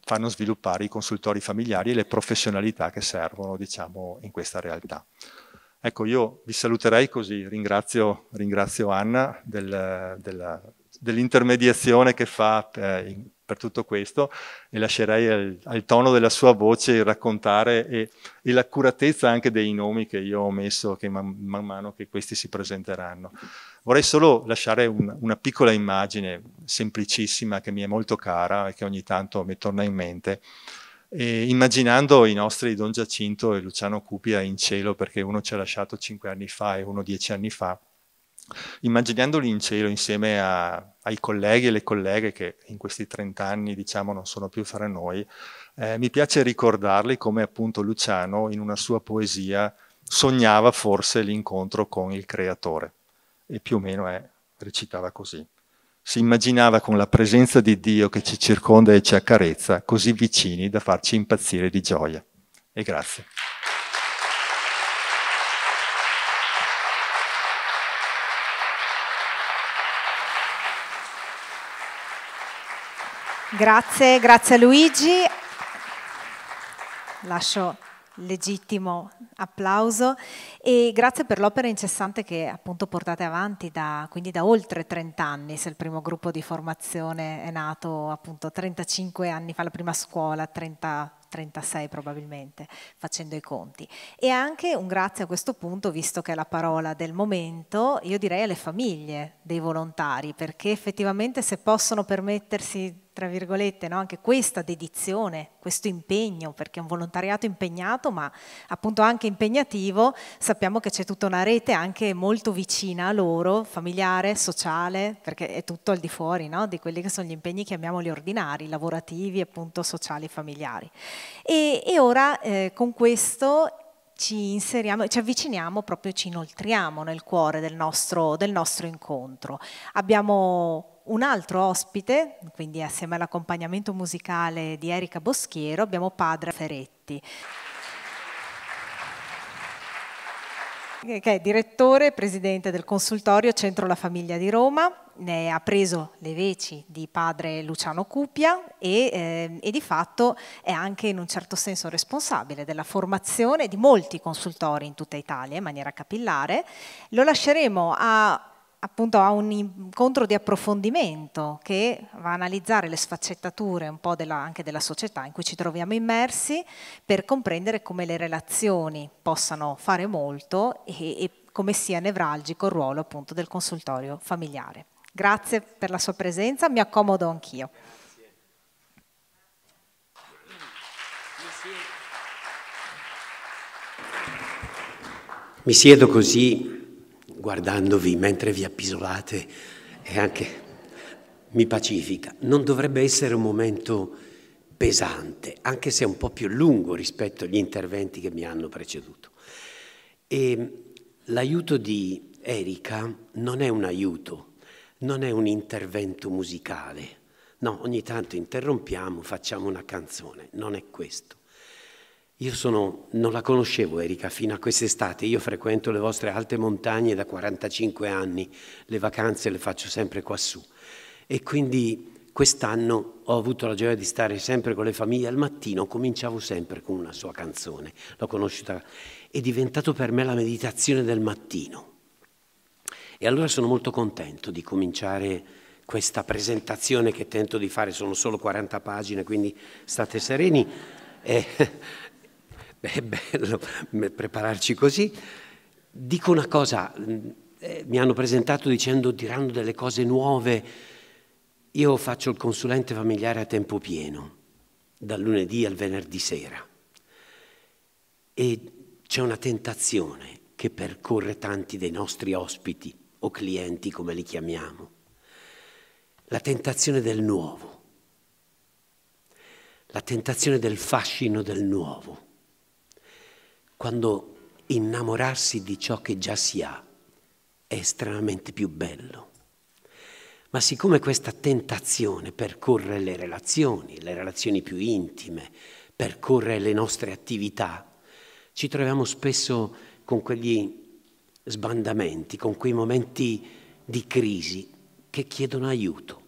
fanno sviluppare i consultori familiari e le professionalità che servono diciamo, in questa realtà. Ecco, io vi saluterei così, ringrazio, ringrazio Anna del, dell'intermediazione che fa eh, per tutto questo e lascerei al, al tono della sua voce il raccontare e, e l'accuratezza anche dei nomi che io ho messo che man, man, mano che questi si presenteranno. Vorrei solo lasciare un, una piccola immagine semplicissima che mi è molto cara e che ogni tanto mi torna in mente. E immaginando i nostri Don Giacinto e Luciano Cupia in cielo perché uno ci ha lasciato cinque anni fa e uno dieci anni fa, immaginandoli in cielo insieme a, ai colleghi e le colleghe che in questi 30 anni diciamo non sono più fra noi, eh, mi piace ricordarli come appunto Luciano in una sua poesia sognava forse l'incontro con il creatore e più o meno è, eh, recitava così. Si immaginava con la presenza di Dio che ci circonda e ci accarezza, così vicini da farci impazzire di gioia. E grazie. Grazie, grazie a Luigi. Lascio legittimo applauso e grazie per l'opera incessante che appunto portate avanti da, quindi da oltre 30 anni, se il primo gruppo di formazione è nato appunto 35 anni fa, la prima scuola 30, 36 probabilmente, facendo i conti. E anche un grazie a questo punto, visto che è la parola del momento, io direi alle famiglie dei volontari, perché effettivamente se possono permettersi tra virgolette, no? anche questa dedizione, questo impegno, perché è un volontariato impegnato, ma appunto anche impegnativo, sappiamo che c'è tutta una rete anche molto vicina a loro, familiare, sociale, perché è tutto al di fuori no? di quelli che sono gli impegni, chiamiamoli ordinari, lavorativi, appunto sociali e familiari. E, e ora eh, con questo ci inseriamo, ci avviciniamo, proprio ci inoltriamo nel cuore del nostro, del nostro incontro. Abbiamo un altro ospite, quindi assieme all'accompagnamento musicale di Erika Boschiero, abbiamo Padre Feretti. che è direttore e presidente del consultorio Centro La Famiglia di Roma, ne ha preso le veci di padre Luciano Cupia e, eh, e, di fatto è anche in un certo senso responsabile della formazione di molti consultori in tutta Italia in maniera capillare. Lo lasceremo a appunto a un incontro di approfondimento che va a analizzare le sfaccettature un po' della, anche della società in cui ci troviamo immersi per comprendere come le relazioni possano fare molto e, e come sia nevralgico il ruolo appunto del consultorio familiare. Grazie per la sua presenza, mi accomodo anch'io. Mi siedo così guardandovi mentre vi appisolate e anche mi pacifica. Non dovrebbe essere un momento pesante, anche se un po' più lungo rispetto agli interventi che mi hanno preceduto. E l'aiuto di Erika non è un aiuto, non è un intervento musicale. No, ogni tanto interrompiamo, facciamo una canzone, non è questo. Io sono, non la conoscevo Erika fino a quest'estate, io frequento le vostre alte montagne da 45 anni, le vacanze le faccio sempre quassù e quindi quest'anno ho avuto la gioia di stare sempre con le famiglie al mattino, cominciavo sempre con una sua canzone, l'ho conosciuta, è diventato per me la meditazione del mattino. E allora sono molto contento di cominciare questa presentazione che tento di fare, sono solo 40 pagine, quindi state sereni. Eh, (laughs) è bello prepararci così. Dico una cosa, mm, eh, mi hanno presentato dicendo, diranno delle cose nuove. Io faccio il consulente familiare a tempo pieno, dal lunedì al venerdì sera. E c'è una tentazione che percorre tanti dei nostri ospiti o clienti, come li chiamiamo. La tentazione del nuovo, la tentazione del fascino del nuovo quando innamorarsi di ciò che già si ha è estremamente più bello. Ma siccome questa tentazione percorre le relazioni, le relazioni più intime, percorre le nostre attività, ci troviamo spesso con quegli sbandamenti, con quei momenti di crisi che chiedono aiuto.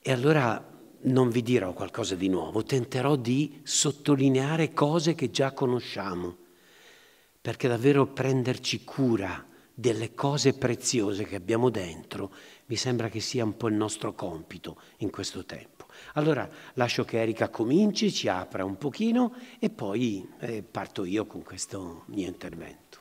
E allora non vi dirò qualcosa di nuovo, tenterò di sottolineare cose che già conosciamo, perché davvero prenderci cura delle cose preziose che abbiamo dentro mi sembra che sia un po' il nostro compito in questo tempo. Allora lascio che Erika cominci, ci apra un pochino e poi eh, parto io con questo mio intervento.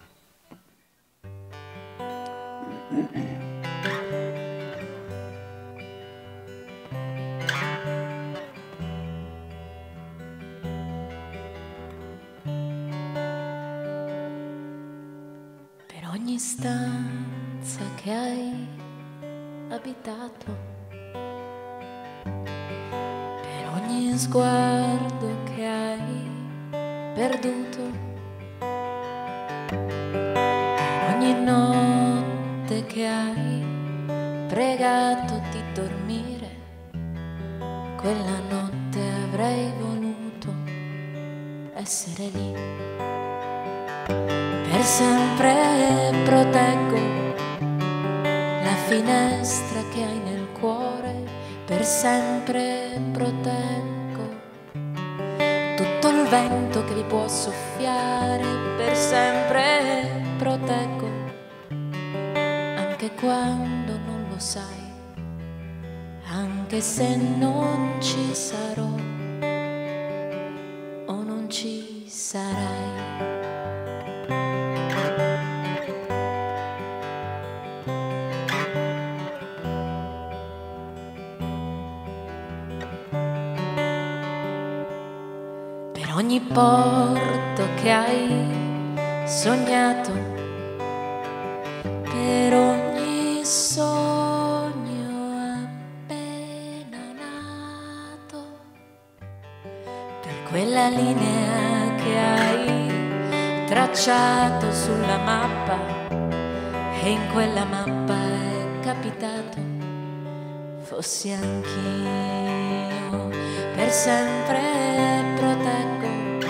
fossi anch'io per sempre proteggo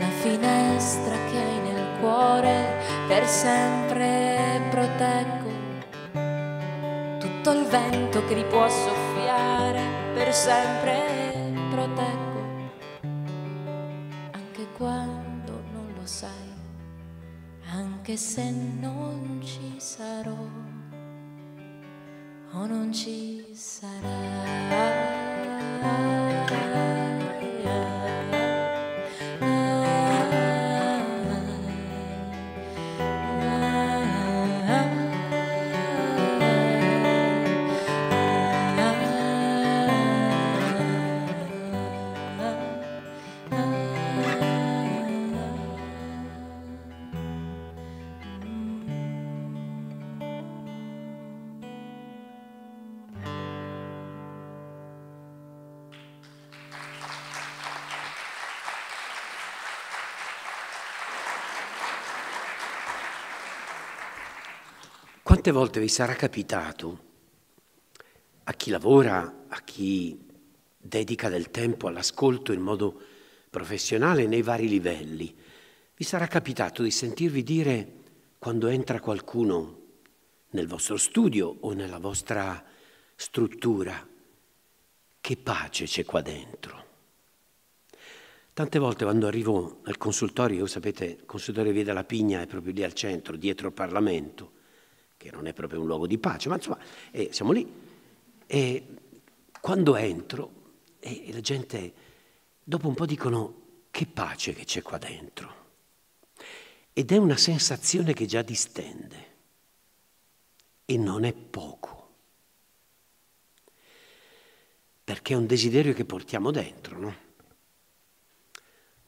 la finestra che hai nel cuore per sempre proteggo tutto il vento che ti può soffiare per sempre proteggo anche quando non lo sai anche se non ci sarò o oh, non ci sarà. Quante volte vi sarà capitato, a chi lavora, a chi dedica del tempo all'ascolto in modo professionale nei vari livelli, vi sarà capitato di sentirvi dire quando entra qualcuno nel vostro studio o nella vostra struttura, che pace c'è qua dentro. Tante volte quando arrivo al consultorio, sapete, il consultorio Via della Pigna è proprio lì al centro, dietro il Parlamento, che non è proprio un luogo di pace, ma insomma eh, siamo lì. E quando entro e eh, la gente dopo un po' dicono che pace che c'è qua dentro. Ed è una sensazione che già distende e non è poco, perché è un desiderio che portiamo dentro, no?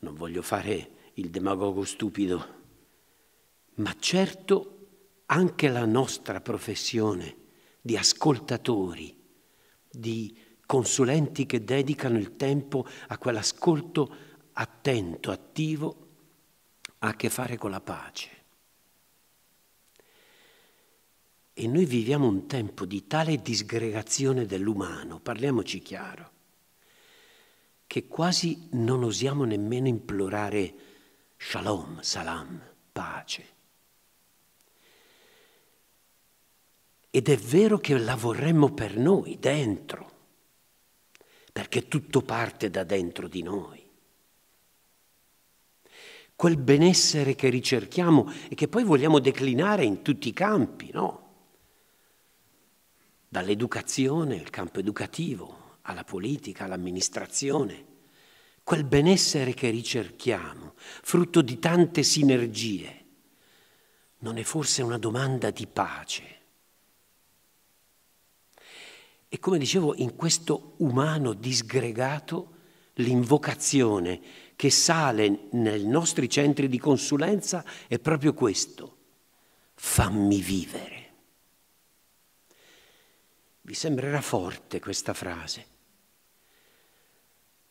Non voglio fare il demagogo stupido, ma certo anche la nostra professione di ascoltatori, di consulenti che dedicano il tempo a quell'ascolto attento, attivo, ha a che fare con la pace. E noi viviamo un tempo di tale disgregazione dell'umano, parliamoci chiaro, che quasi non osiamo nemmeno implorare shalom, salam, pace. Ed è vero che la vorremmo per noi, dentro, perché tutto parte da dentro di noi. Quel benessere che ricerchiamo e che poi vogliamo declinare in tutti i campi, no? Dall'educazione, il campo educativo, alla politica, all'amministrazione. Quel benessere che ricerchiamo, frutto di tante sinergie, non è forse una domanda di pace? E come dicevo, in questo umano disgregato, l'invocazione che sale nei nostri centri di consulenza è proprio questo. Fammi vivere. Vi sembrerà forte questa frase,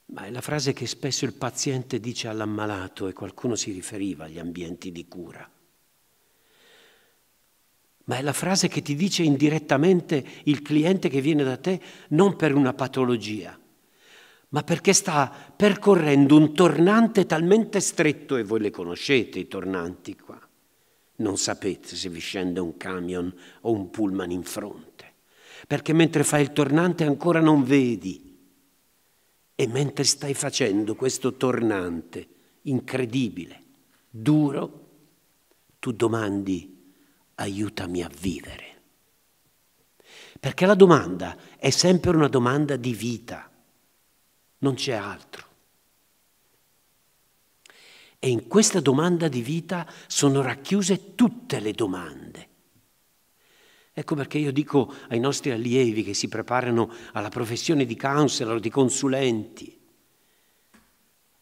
ma è la frase che spesso il paziente dice all'ammalato e qualcuno si riferiva agli ambienti di cura ma è la frase che ti dice indirettamente il cliente che viene da te non per una patologia, ma perché sta percorrendo un tornante talmente stretto, e voi le conoscete i tornanti qua, non sapete se vi scende un camion o un pullman in fronte, perché mentre fai il tornante ancora non vedi. E mentre stai facendo questo tornante incredibile, duro, tu domandi aiutami a vivere. Perché la domanda è sempre una domanda di vita, non c'è altro. E in questa domanda di vita sono racchiuse tutte le domande. Ecco perché io dico ai nostri allievi che si preparano alla professione di counselor, di consulenti,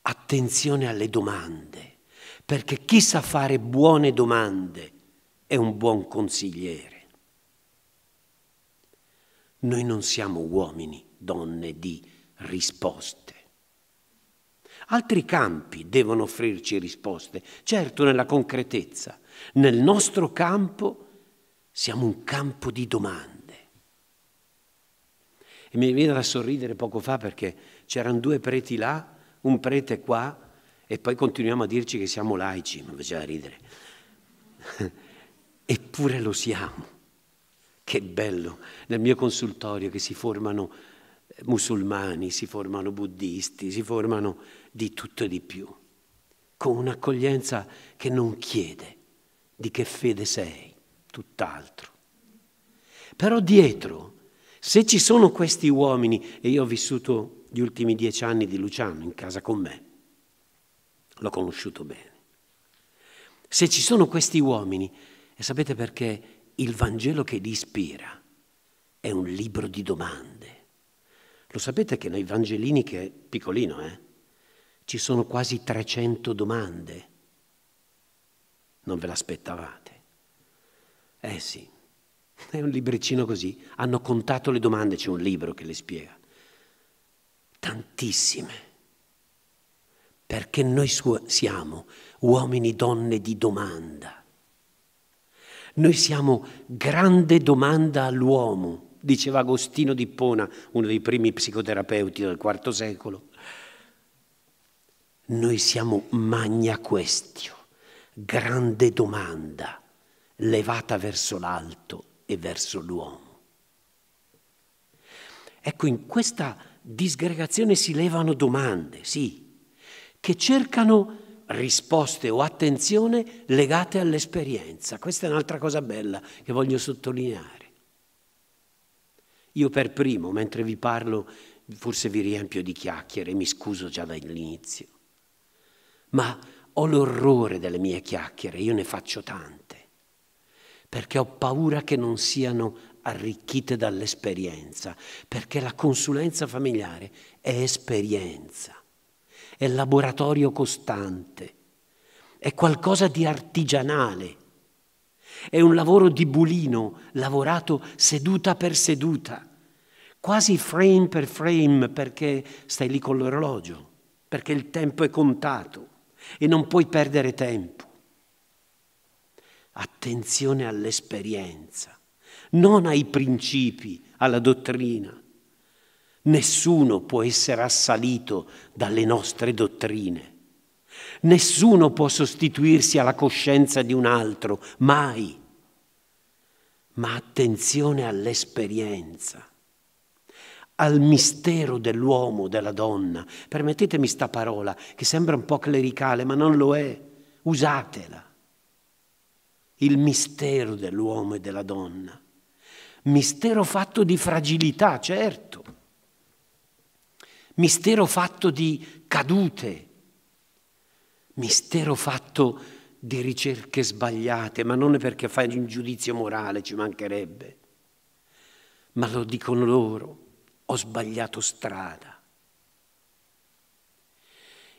attenzione alle domande, perché chi sa fare buone domande è un buon consigliere. Noi non siamo uomini, donne di risposte. Altri campi devono offrirci risposte, certo nella concretezza. Nel nostro campo siamo un campo di domande. E mi viene da sorridere poco fa perché c'erano due preti là, un prete qua, e poi continuiamo a dirci che siamo laici, mi faceva ridere eppure lo siamo. Che bello, nel mio consultorio che si formano eh, musulmani, si formano buddisti, si formano di tutto e di più, con un'accoglienza che non chiede di che fede sei, tutt'altro. Però dietro, se ci sono questi uomini, e io ho vissuto gli ultimi dieci anni di Luciano in casa con me, l'ho conosciuto bene, se ci sono questi uomini e sapete perché il Vangelo che li ispira è un libro di domande. Lo sapete che nei Vangelini, che è piccolino, eh, ci sono quasi 300 domande. Non ve l'aspettavate. Eh sì, (laughs) è un libricino così. Hanno contato le domande, c'è un libro che le spiega. Tantissime. Perché noi siamo uomini, e donne di domanda. Noi siamo grande domanda all'uomo, diceva Agostino di Pona, uno dei primi psicoterapeuti del IV secolo. Noi siamo magna questio, grande domanda, levata verso l'alto e verso l'uomo. Ecco, in questa disgregazione si levano domande, sì, che cercano risposte o attenzione legate all'esperienza. Questa è un'altra cosa bella che voglio sottolineare. Io per primo, mentre vi parlo, forse vi riempio di chiacchiere, mi scuso già dall'inizio, ma ho l'orrore delle mie chiacchiere, io ne faccio tante, perché ho paura che non siano arricchite dall'esperienza, perché la consulenza familiare è esperienza è laboratorio costante, è qualcosa di artigianale, è un lavoro di bulino, lavorato seduta per seduta, quasi frame per frame perché stai lì con l'orologio, perché il tempo è contato e non puoi perdere tempo. Attenzione all'esperienza, non ai principi, alla dottrina. Nessuno può essere assalito dalle nostre dottrine. Nessuno può sostituirsi alla coscienza di un altro, mai. Ma attenzione all'esperienza, al mistero dell'uomo, della donna. Permettetemi sta parola che sembra un po' clericale, ma non lo è. Usatela. Il mistero dell'uomo e della donna. Mistero fatto di fragilità, certo mistero fatto di cadute, mistero fatto di ricerche sbagliate, ma non è perché fai un giudizio morale, ci mancherebbe, ma lo dicono loro, ho sbagliato strada.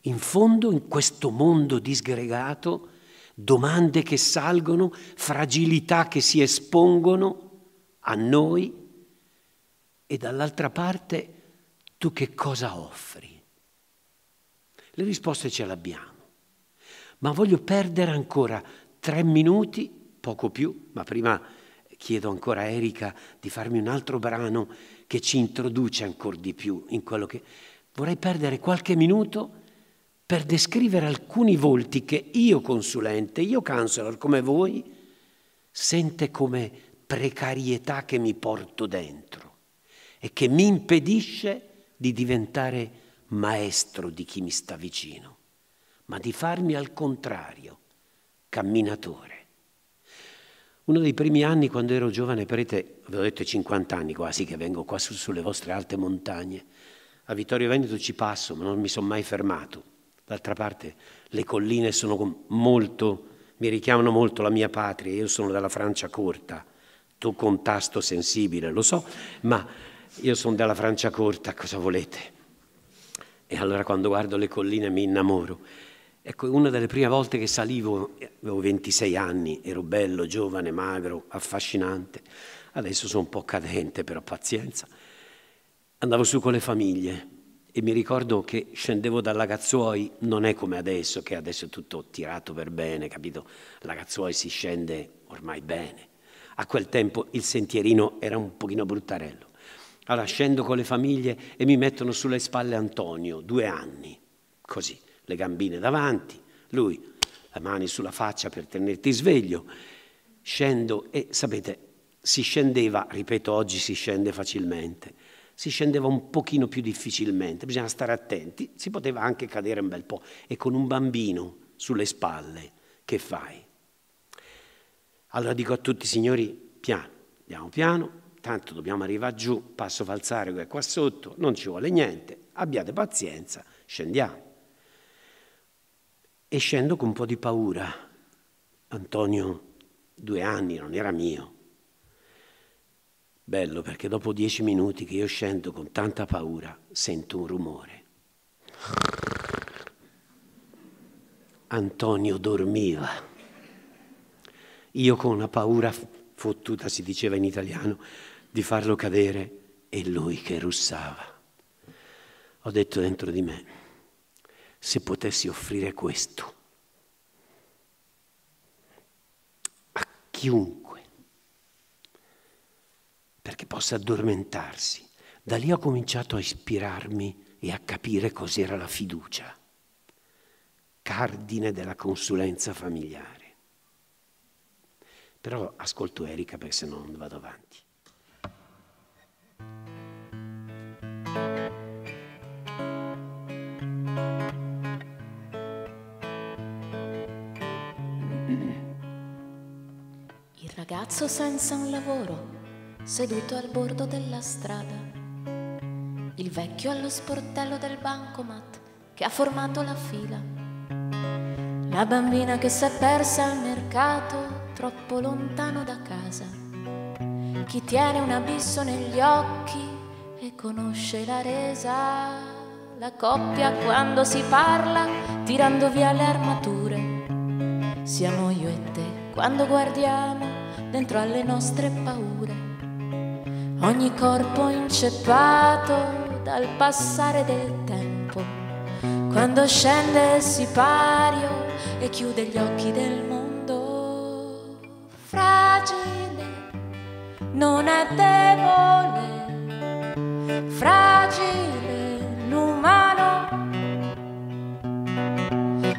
In fondo, in questo mondo disgregato, domande che salgono, fragilità che si espongono a noi e dall'altra parte tu che cosa offri? Le risposte ce le abbiamo, ma voglio perdere ancora tre minuti, poco più, ma prima chiedo ancora a Erika di farmi un altro brano che ci introduce ancora di più in quello che... Vorrei perdere qualche minuto per descrivere alcuni volti che io consulente, io counselor come voi, sente come precarietà che mi porto dentro e che mi impedisce di diventare maestro di chi mi sta vicino, ma di farmi al contrario camminatore. Uno dei primi anni quando ero giovane prete, ve l'ho detto 50 anni quasi che vengo qua su, sulle vostre alte montagne, a Vittorio Veneto ci passo, ma non mi sono mai fermato. D'altra parte le colline sono molto, mi richiamano molto la mia patria, io sono dalla Francia corta, tu con tasto sensibile, lo so, ma io sono della Francia corta, cosa volete? E allora quando guardo le colline mi innamoro. Ecco, una delle prime volte che salivo, avevo 26 anni, ero bello, giovane, magro, affascinante. Adesso sono un po' cadente, però pazienza. Andavo su con le famiglie e mi ricordo che scendevo da Lagazzuoi, non è come adesso, che adesso è tutto tirato per bene, capito? Lagazzuoi si scende ormai bene. A quel tempo il sentierino era un pochino bruttarello. Allora scendo con le famiglie e mi mettono sulle spalle Antonio, due anni, così, le gambine davanti, lui, le mani sulla faccia per tenerti sveglio. Scendo e sapete, si scendeva, ripeto, oggi si scende facilmente, si scendeva un pochino più difficilmente, bisogna stare attenti, si poteva anche cadere un bel po'. E con un bambino sulle spalle, che fai? Allora dico a tutti, signori, piano, andiamo piano, tanto dobbiamo arrivare giù, passo Valzario che è qua sotto, non ci vuole niente, abbiate pazienza, scendiamo. E scendo con un po' di paura. Antonio, due anni, non era mio. Bello perché dopo dieci minuti che io scendo con tanta paura sento un rumore. Antonio dormiva. Io con una paura fottuta, si diceva in italiano, di farlo cadere e lui che russava. Ho detto dentro di me, se potessi offrire questo a chiunque, perché possa addormentarsi, da lì ho cominciato a ispirarmi e a capire cos'era la fiducia, cardine della consulenza familiare. Però ascolto Erika perché se no non vado avanti. Il ragazzo senza un lavoro, seduto al bordo della strada. Il vecchio allo sportello del bancomat che ha formato la fila. La bambina che si è persa al mercato troppo lontano da casa. Chi tiene un abisso negli occhi conosce la resa. La coppia quando si parla, tirando via le armature. Siamo io e te quando guardiamo dentro alle nostre paure. Ogni corpo inceppato dal passare del tempo. Quando scende il sipario e chiude gli occhi del mondo. Fragile, non è debole fragile l'umano,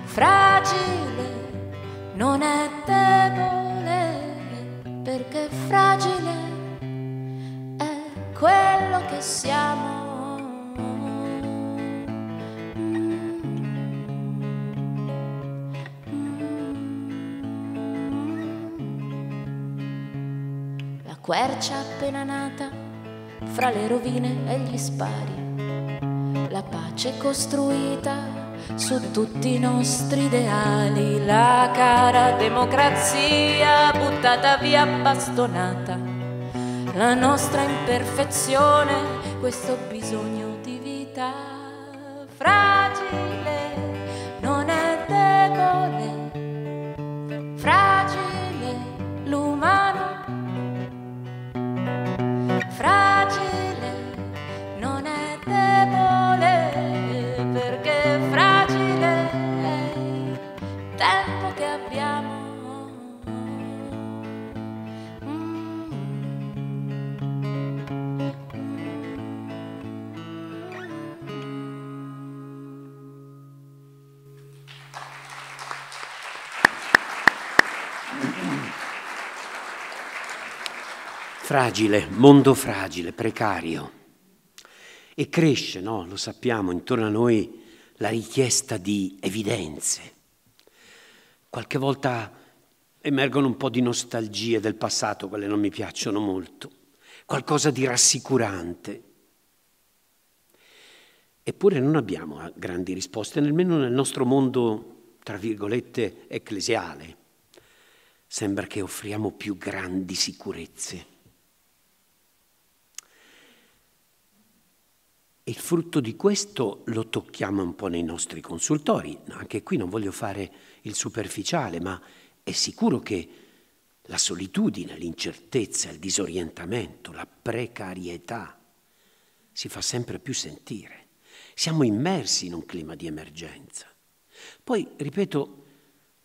fragile non è debole perché fragile è quello che siamo. Mm. Mm. La quercia appena nata fra le rovine e gli spari. La pace costruita su tutti i nostri ideali, la cara democrazia buttata via bastonata, la nostra imperfezione, questo bisogno di vita fragile, non è debole, fragile l'umano. fragile, mondo fragile, precario. E cresce, no? lo sappiamo, intorno a noi la richiesta di evidenze. Qualche volta emergono un po' di nostalgie del passato, quelle non mi piacciono molto, qualcosa di rassicurante. Eppure non abbiamo eh, grandi risposte, nemmeno nel nostro mondo, tra virgolette, ecclesiale. Sembra che offriamo più grandi sicurezze. E il frutto di questo lo tocchiamo un po' nei nostri consultori. Anche qui non voglio fare il superficiale, ma è sicuro che la solitudine, l'incertezza, il disorientamento, la precarietà si fa sempre più sentire. Siamo immersi in un clima di emergenza. Poi, ripeto,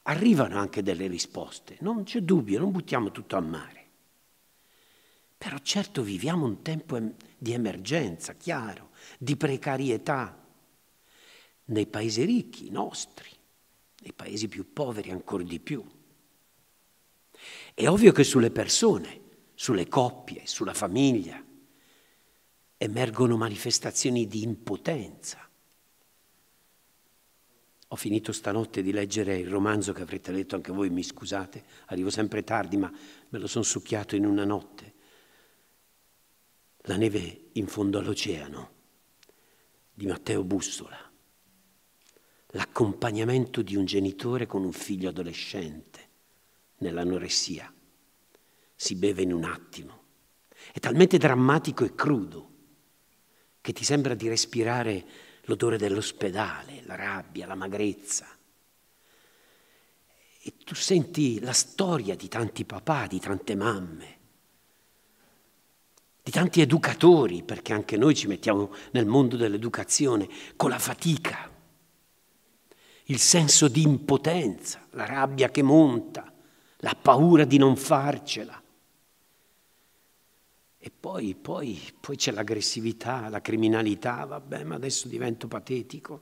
arrivano anche delle risposte, non c'è dubbio, non buttiamo tutto a mare. Però certo viviamo un tempo di emergenza, chiaro, di precarietà nei paesi ricchi, nostri, nei paesi più poveri ancora di più. È ovvio che sulle persone, sulle coppie, sulla famiglia emergono manifestazioni di impotenza. Ho finito stanotte di leggere il romanzo che avrete letto anche voi, mi scusate, arrivo sempre tardi, ma me lo sono succhiato in una notte. La neve in fondo all'oceano di Matteo Bussola, l'accompagnamento di un genitore con un figlio adolescente nell'anoressia. Si beve in un attimo. È talmente drammatico e crudo che ti sembra di respirare l'odore dell'ospedale, la rabbia, la magrezza. E tu senti la storia di tanti papà, di tante mamme, di tanti educatori, perché anche noi ci mettiamo nel mondo dell'educazione, con la fatica, il senso di impotenza, la rabbia che monta, la paura di non farcela. E poi, poi, poi c'è l'aggressività, la criminalità, vabbè, ma adesso divento patetico.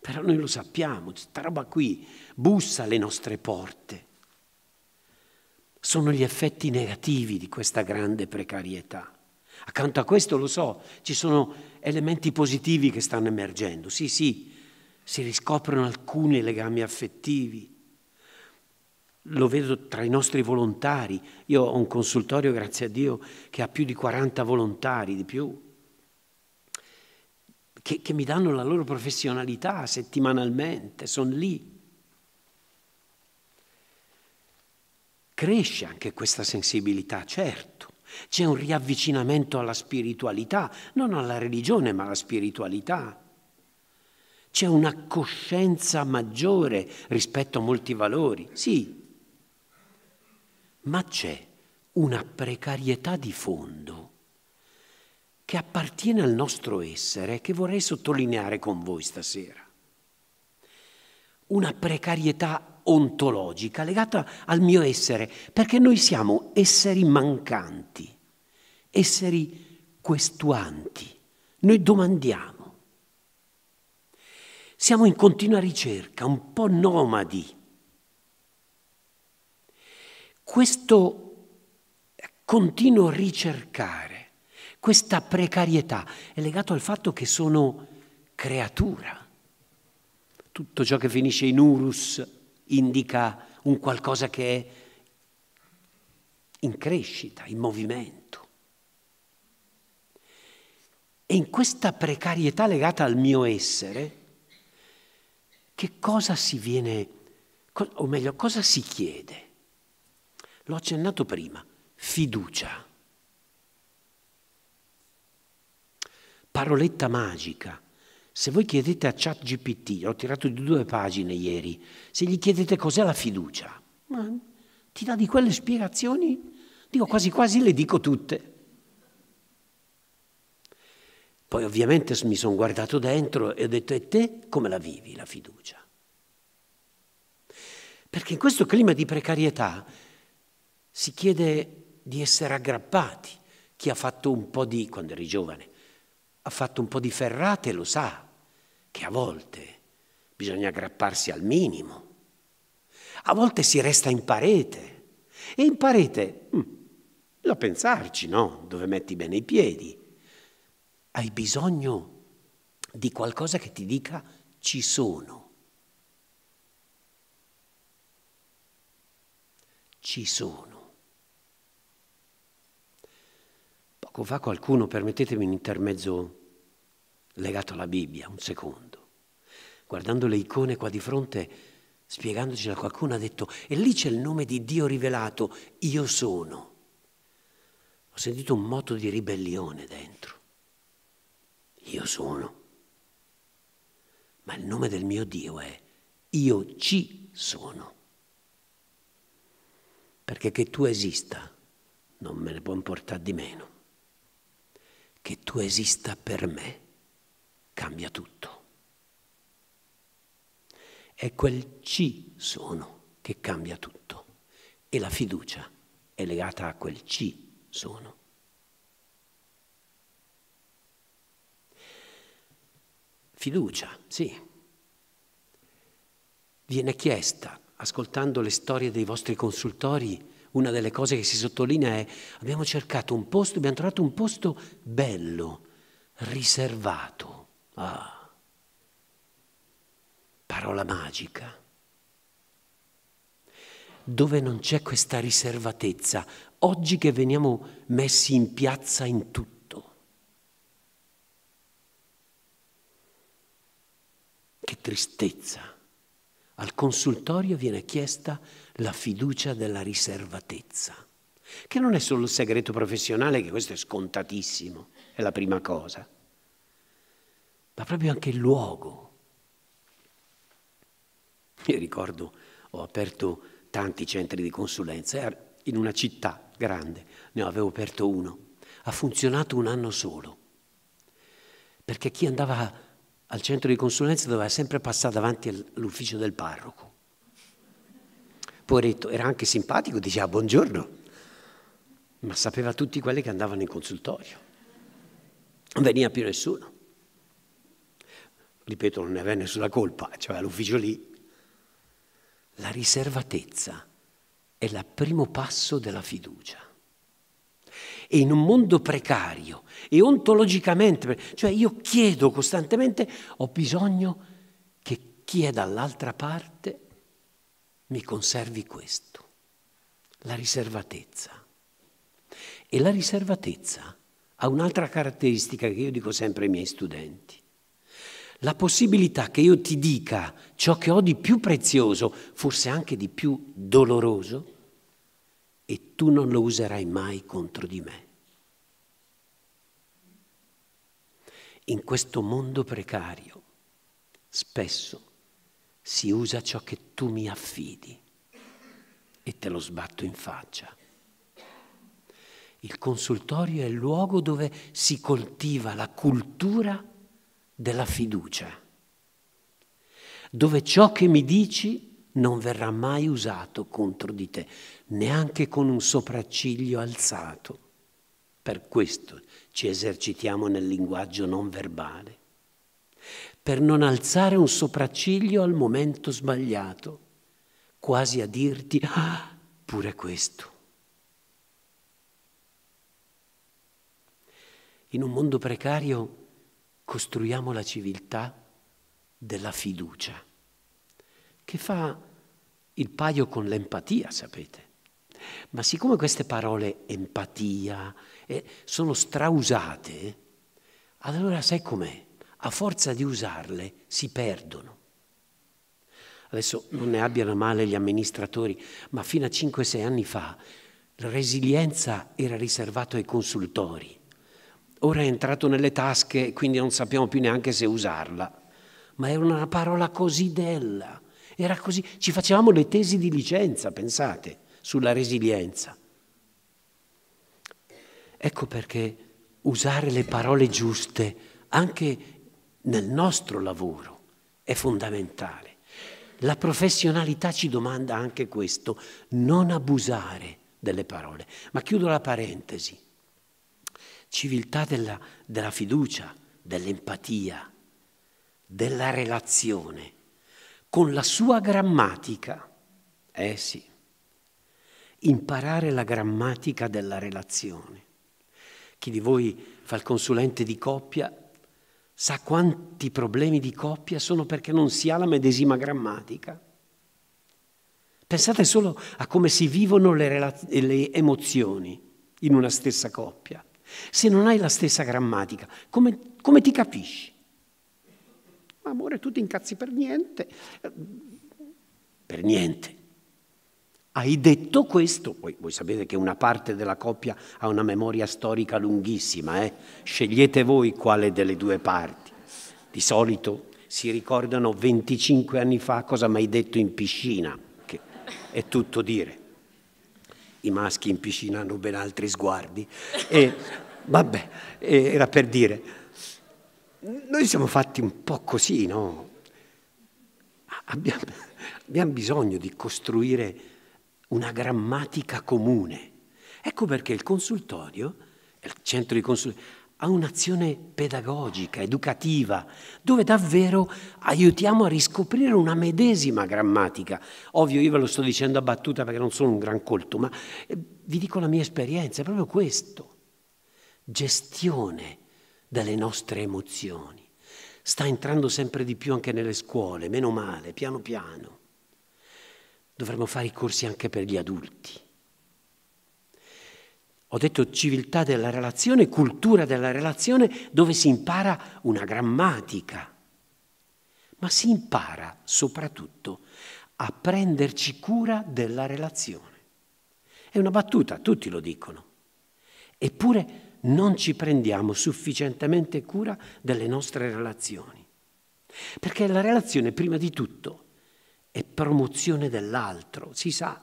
Però noi lo sappiamo, questa roba qui bussa alle nostre porte sono gli effetti negativi di questa grande precarietà. Accanto a questo, lo so, ci sono elementi positivi che stanno emergendo. Sì, sì, si riscoprono alcuni legami affettivi. Lo vedo tra i nostri volontari. Io ho un consultorio, grazie a Dio, che ha più di 40 volontari, di più, che, che mi danno la loro professionalità settimanalmente, sono lì Cresce anche questa sensibilità, certo. C'è un riavvicinamento alla spiritualità, non alla religione, ma alla spiritualità. C'è una coscienza maggiore rispetto a molti valori, sì, ma c'è una precarietà di fondo che appartiene al nostro essere che vorrei sottolineare con voi stasera. Una precarietà ontologica legata al mio essere, perché noi siamo esseri mancanti, esseri questuanti, noi domandiamo. Siamo in continua ricerca, un po' nomadi. Questo continuo ricercare, questa precarietà è legato al fatto che sono creatura. Tutto ciò che finisce in urus indica un qualcosa che è in crescita, in movimento. E in questa precarietà legata al mio essere, che cosa si viene, o meglio, cosa si chiede? L'ho accennato prima, fiducia. Paroletta magica, se voi chiedete a ChatGPT, ho tirato di due pagine ieri, se gli chiedete cos'è la fiducia, ma ti dà di quelle spiegazioni? Dico quasi quasi le dico tutte. Poi ovviamente mi sono guardato dentro e ho detto e te come la vivi la fiducia? Perché in questo clima di precarietà si chiede di essere aggrappati. Chi ha fatto un po' di, quando eri giovane, ha fatto un po' di ferrate lo sa che a volte bisogna aggrapparsi al minimo, a volte si resta in parete e in parete mh, mm, da pensarci, no? Dove metti bene i piedi. Hai bisogno di qualcosa che ti dica ci sono. Ci sono. fa qualcuno, permettetemi un intermezzo legato alla Bibbia, un secondo, guardando le icone qua di fronte, spiegandoci da qualcuno ha detto, e lì c'è il nome di Dio rivelato, io sono. Ho sentito un moto di ribellione dentro. Io sono. Ma il nome del mio Dio è io ci sono. Perché che tu esista non me ne può importare di meno che tu esista per me cambia tutto. È quel ci sono che cambia tutto e la fiducia è legata a quel ci sono. Fiducia, sì. Viene chiesta, ascoltando le storie dei vostri consultori, una delle cose che si sottolinea è abbiamo cercato un posto, abbiamo trovato un posto bello, riservato. Ah, parola magica. Dove non c'è questa riservatezza, oggi che veniamo messi in piazza in tutto. Che tristezza. Al consultorio viene chiesta la fiducia della riservatezza, che non è solo il segreto professionale, che questo è scontatissimo, è la prima cosa, ma proprio anche il luogo. Io ricordo, ho aperto tanti centri di consulenza, in una città grande, ne avevo aperto uno, ha funzionato un anno solo, perché chi andava al centro di consulenza doveva sempre passare davanti all'ufficio del parroco poveretto, era anche simpatico, diceva buongiorno, ma sapeva tutti quelli che andavano in consultorio. Non veniva più nessuno. Ripeto, non ne aveva nessuna colpa, c'era l'ufficio lì. La riservatezza è il primo passo della fiducia. E in un mondo precario e ontologicamente, cioè io chiedo costantemente, ho bisogno che chi è dall'altra parte mi conservi questo, la riservatezza. E la riservatezza ha un'altra caratteristica che io dico sempre ai miei studenti. La possibilità che io ti dica ciò che ho di più prezioso, forse anche di più doloroso, e tu non lo userai mai contro di me. In questo mondo precario, spesso si usa ciò che tu mi affidi e te lo sbatto in faccia. Il consultorio è il luogo dove si coltiva la cultura della fiducia, dove ciò che mi dici non verrà mai usato contro di te, neanche con un sopracciglio alzato. Per questo ci esercitiamo nel linguaggio non verbale per non alzare un sopracciglio al momento sbagliato, quasi a dirti ah, pure questo. In un mondo precario costruiamo la civiltà della fiducia, che fa il paio con l'empatia, sapete. Ma siccome queste parole empatia eh, sono strausate, allora sai com'è? a forza di usarle si perdono. Adesso non ne abbiano male gli amministratori, ma fino a 5-6 anni fa la resilienza era riservata ai consultori. Ora è entrato nelle tasche e quindi non sappiamo più neanche se usarla. Ma era una parola così bella, era così. Ci facevamo le tesi di licenza, pensate, sulla resilienza. Ecco perché usare le parole giuste, anche nel nostro lavoro è fondamentale. La professionalità ci domanda anche questo, non abusare delle parole. Ma chiudo la parentesi. Civiltà della, della fiducia, dell'empatia, della relazione, con la sua grammatica. Eh sì, imparare la grammatica della relazione. Chi di voi fa il consulente di coppia Sa quanti problemi di coppia sono perché non si ha la medesima grammatica? Pensate solo a come si vivono le, relaz- le emozioni in una stessa coppia. Se non hai la stessa grammatica, come, come ti capisci? Ma amore, tu ti incazzi per niente. Per niente. Hai detto questo, voi, voi, sapete che una parte della coppia ha una memoria storica lunghissima, eh? scegliete voi quale delle due parti. Di solito si ricordano 25 anni fa cosa mi hai detto in piscina, che è tutto dire. I maschi in piscina hanno ben altri sguardi. E vabbè, era per dire, noi siamo fatti un po' così, no? abbiamo, abbiamo bisogno di costruire una grammatica comune. Ecco perché il consultorio, il centro di consultorio, ha un'azione pedagogica, educativa, dove davvero aiutiamo a riscoprire una medesima grammatica. Ovvio, io ve lo sto dicendo a battuta perché non sono un gran colto, ma eh, vi dico la mia esperienza, è proprio questo. Gestione delle nostre emozioni. Sta entrando sempre di più anche nelle scuole, meno male, piano piano dovremmo fare i corsi anche per gli adulti. Ho detto civiltà della relazione, cultura della relazione, dove si impara una grammatica, ma si impara soprattutto a prenderci cura della relazione. È una battuta, tutti lo dicono. Eppure non ci prendiamo sufficientemente cura delle nostre relazioni. Perché la relazione, prima di tutto, è promozione dell'altro, si sa.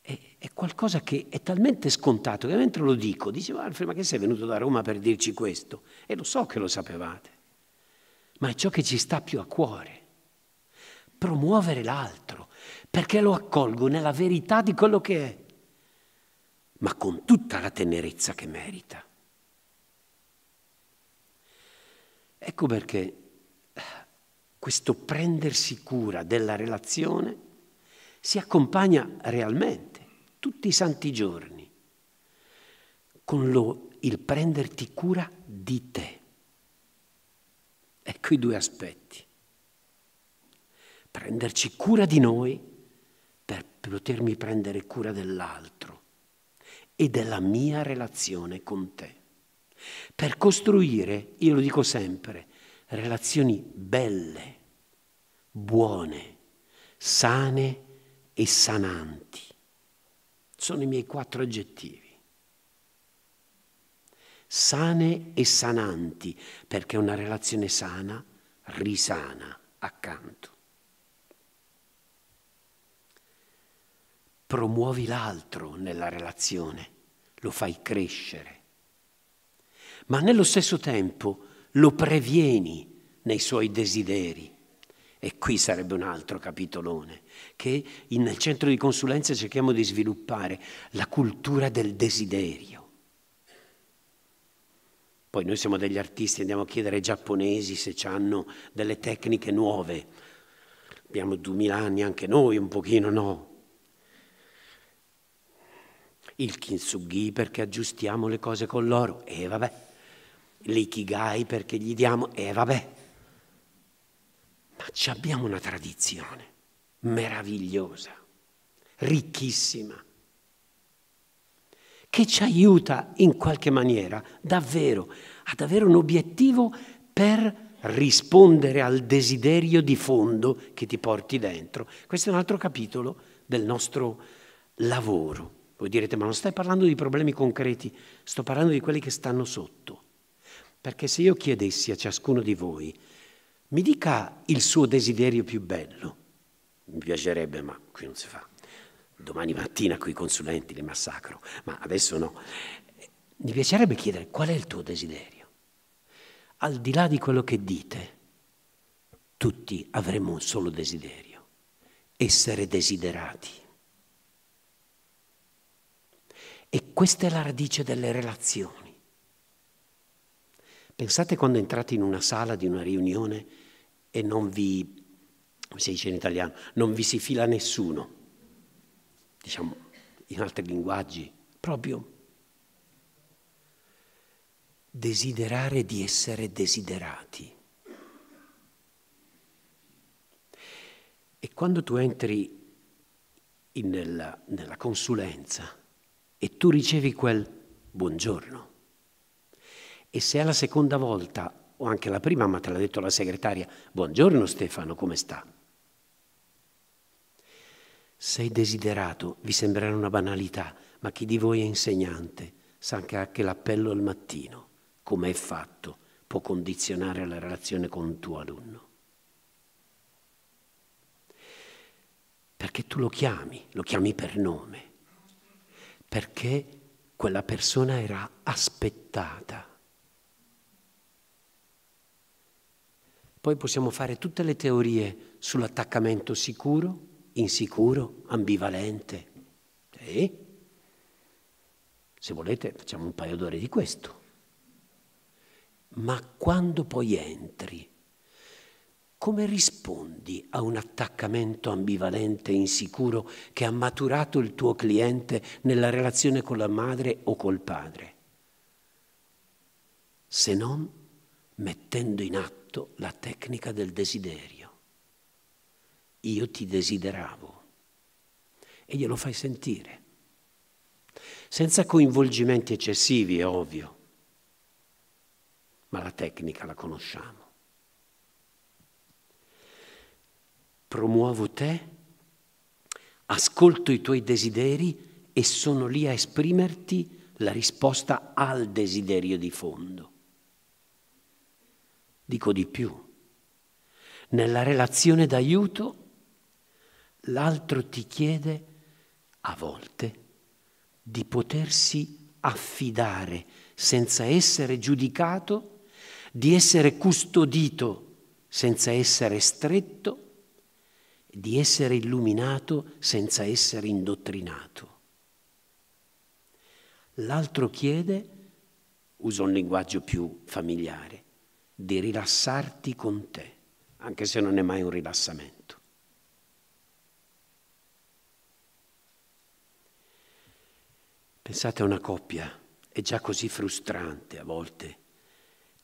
È, qualcosa che è talmente scontato che mentre lo dico, dicevo Alfred, ma che sei venuto da Roma per dirci questo? E lo so che lo sapevate, ma è ciò che ci sta più a cuore. Promuovere l'altro, perché lo accolgo nella verità di quello che è, ma con tutta la tenerezza che merita. Ecco perché questo prendersi cura della relazione si accompagna realmente tutti i santi giorni con lo, il prenderti cura di te. Ecco i due aspetti. Prenderci cura di noi per potermi prendere cura dell'altro e della mia relazione con te. Per costruire, io lo dico sempre, relazioni belle buone, sane e sananti. Sono i miei quattro aggettivi. Sane e sananti, perché una relazione sana risana accanto. Promuovi l'altro nella relazione, lo fai crescere, ma nello stesso tempo lo previeni nei suoi desideri, e qui sarebbe un altro capitolone, che in, nel centro di consulenza cerchiamo di sviluppare la cultura del desiderio. Poi noi siamo degli artisti, andiamo a chiedere ai giapponesi se hanno delle tecniche nuove. Abbiamo duemila anni anche noi, un pochino no. Il kintsugi perché aggiustiamo le cose con loro, e eh, vabbè. L'ikigai perché gli diamo, e eh, vabbè ma abbiamo una tradizione meravigliosa, ricchissima, che ci aiuta in qualche maniera davvero ad avere un obiettivo per rispondere al desiderio di fondo che ti porti dentro. Questo è un altro capitolo del nostro lavoro. Voi direte, ma non stai parlando di problemi concreti, sto parlando di quelli che stanno sotto. Perché se io chiedessi a ciascuno di voi mi dica il suo desiderio più bello. Mi piacerebbe, ma qui non si fa. Domani mattina con i consulenti li massacro, ma adesso no. Mi piacerebbe chiedere qual è il tuo desiderio. Al di là di quello che dite, tutti avremo un solo desiderio, essere desiderati. E questa è la radice delle relazioni. Pensate quando entrate in una sala di una riunione e non vi, come si dice in italiano, non vi si fila nessuno, diciamo in altri linguaggi, proprio desiderare di essere desiderati. E quando tu entri in, nella, nella consulenza e tu ricevi quel buongiorno, e se è la seconda volta, o anche la prima, ma te l'ha detto la segretaria, buongiorno Stefano, come sta? Sei desiderato, vi sembrerà una banalità, ma chi di voi è insegnante sa che l'appello al mattino, come è fatto, può condizionare la relazione con il tuo alunno. Perché tu lo chiami, lo chiami per nome, perché quella persona era aspettata Poi possiamo fare tutte le teorie sull'attaccamento sicuro, insicuro, ambivalente. Sì? Se volete facciamo un paio d'ore di questo. Ma quando poi entri, come rispondi a un attaccamento ambivalente e insicuro che ha maturato il tuo cliente nella relazione con la madre o col padre? Se non mettendo in atto introdotto la tecnica del desiderio. Io ti desideravo e glielo fai sentire, senza coinvolgimenti eccessivi, è ovvio, ma la tecnica la conosciamo. Promuovo te, ascolto i tuoi desideri e sono lì a esprimerti la risposta al desiderio di fondo. Dico di più. Nella relazione d'aiuto l'altro ti chiede a volte di potersi affidare senza essere giudicato, di essere custodito senza essere stretto, di essere illuminato senza essere indottrinato. L'altro chiede, uso un linguaggio più familiare, di rilassarti con te, anche se non è mai un rilassamento. Pensate a una coppia, è già così frustrante a volte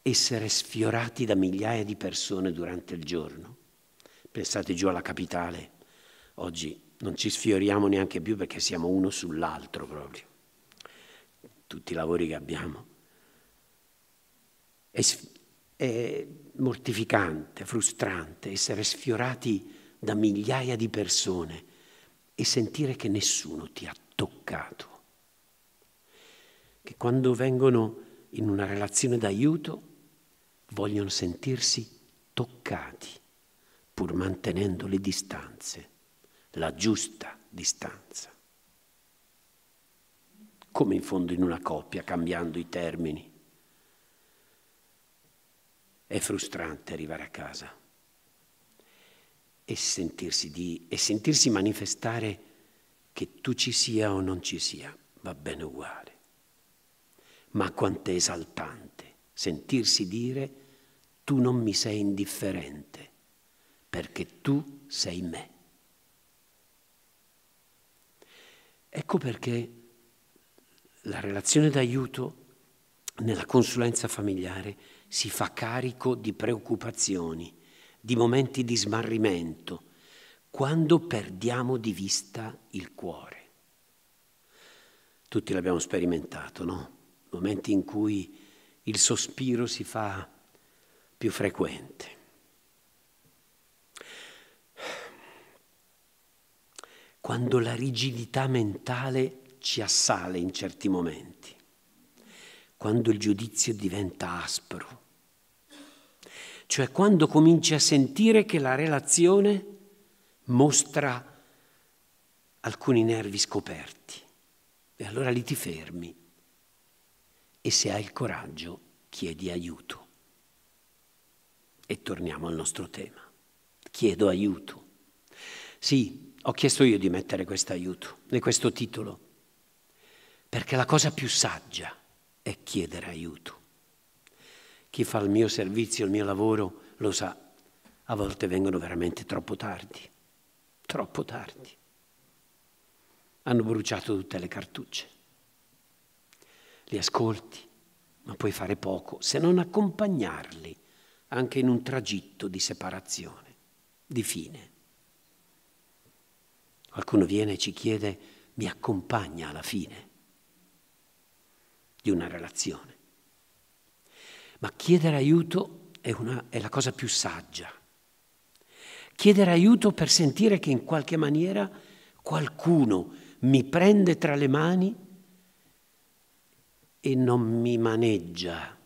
essere sfiorati da migliaia di persone durante il giorno. Pensate giù alla capitale, oggi non ci sfioriamo neanche più perché siamo uno sull'altro proprio, tutti i lavori che abbiamo. È mortificante, frustrante essere sfiorati da migliaia di persone e sentire che nessuno ti ha toccato. Che quando vengono in una relazione d'aiuto vogliono sentirsi toccati, pur mantenendo le distanze, la giusta distanza. Come in fondo in una coppia, cambiando i termini. È frustrante arrivare a casa e sentirsi, di, e sentirsi manifestare che tu ci sia o non ci sia, va bene uguale. Ma quanto è esaltante sentirsi dire tu non mi sei indifferente perché tu sei me. Ecco perché la relazione d'aiuto nella consulenza familiare è si fa carico di preoccupazioni, di momenti di smarrimento, quando perdiamo di vista il cuore. Tutti l'abbiamo sperimentato, no? Momenti in cui il sospiro si fa più frequente. Quando la rigidità mentale ci assale in certi momenti, quando il giudizio diventa aspro, cioè quando cominci a sentire che la relazione mostra alcuni nervi scoperti. E allora lì ti fermi e se hai il coraggio chiedi aiuto. E torniamo al nostro tema. Chiedo aiuto. Sì, ho chiesto io di mettere questo aiuto e questo titolo, perché la cosa più saggia è chiedere aiuto chi fa il mio servizio, il mio lavoro, lo sa, a volte vengono veramente troppo tardi, troppo tardi. Hanno bruciato tutte le cartucce. Li ascolti, ma puoi fare poco se non accompagnarli anche in un tragitto di separazione, di fine. Qualcuno viene e ci chiede, mi accompagna alla fine di una relazione ma chiedere aiuto è, una, è la cosa più saggia. Chiedere aiuto per sentire che in qualche maniera qualcuno mi prende tra le mani e non mi maneggia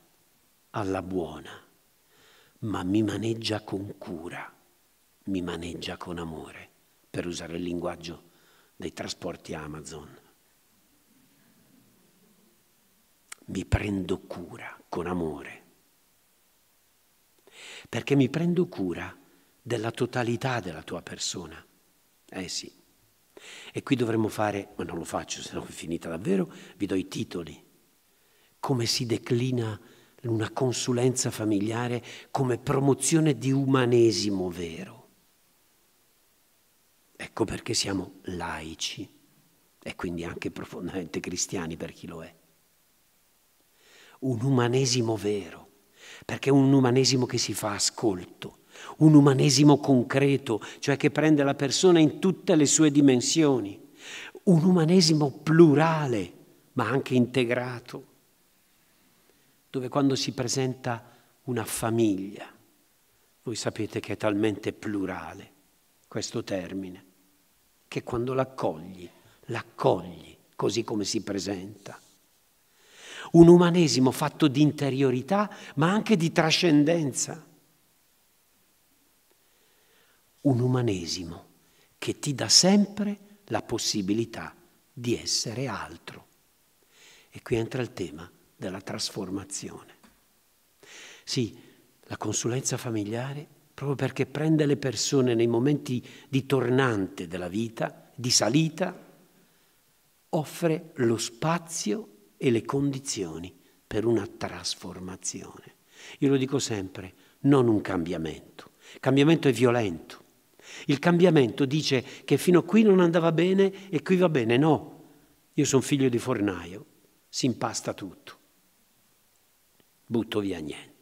alla buona, ma mi maneggia con cura, mi maneggia con amore, per usare il linguaggio dei trasporti Amazon. Mi prendo cura con amore perché mi prendo cura della totalità della tua persona. Eh sì. E qui dovremmo fare, ma non lo faccio se no è finita davvero, vi do i titoli. Come si declina una consulenza familiare come promozione di umanesimo vero. Ecco perché siamo laici e quindi anche profondamente cristiani per chi lo è. Un umanesimo vero perché è un umanesimo che si fa ascolto, un umanesimo concreto, cioè che prende la persona in tutte le sue dimensioni, un umanesimo plurale, ma anche integrato, dove quando si presenta una famiglia, voi sapete che è talmente plurale questo termine, che quando l'accogli, l'accogli così come si presenta un umanesimo fatto di interiorità ma anche di trascendenza. Un umanesimo che ti dà sempre la possibilità di essere altro. E qui entra il tema della trasformazione. Sì, la consulenza familiare, proprio perché prende le persone nei momenti di tornante della vita, di salita, offre lo spazio e le condizioni per una trasformazione. Io lo dico sempre, non un cambiamento. Il cambiamento è violento. Il cambiamento dice che fino a qui non andava bene e qui va bene. No, io sono figlio di fornaio, si impasta tutto, butto via niente.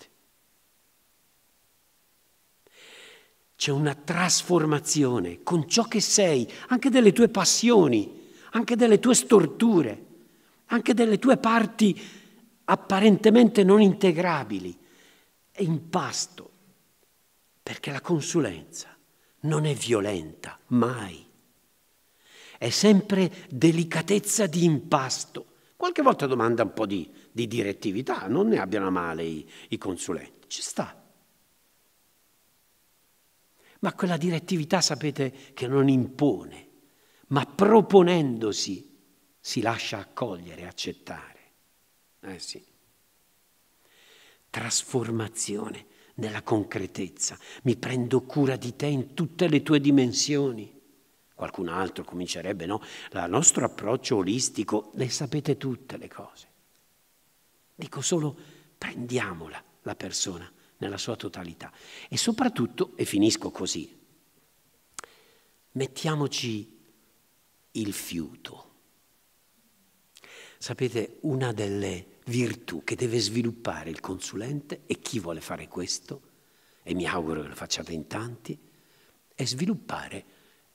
C'è una trasformazione con ciò che sei, anche delle tue passioni, anche delle tue storture anche delle tue parti apparentemente non integrabili, è impasto, perché la consulenza non è violenta, mai. È sempre delicatezza di impasto. Qualche volta domanda un po' di, di direttività, non ne abbiano a male i, i consulenti, ci sta. Ma quella direttività sapete che non impone, ma proponendosi si lascia accogliere, accettare. Eh sì. Trasformazione nella concretezza. Mi prendo cura di te in tutte le tue dimensioni. Qualcun altro comincerebbe, no? Il nostro approccio olistico, le sapete tutte le cose. Dico solo prendiamola la persona nella sua totalità. E soprattutto, e finisco così, mettiamoci il fiuto Sapete, una delle virtù che deve sviluppare il consulente e chi vuole fare questo, e mi auguro che lo facciate in tanti, è sviluppare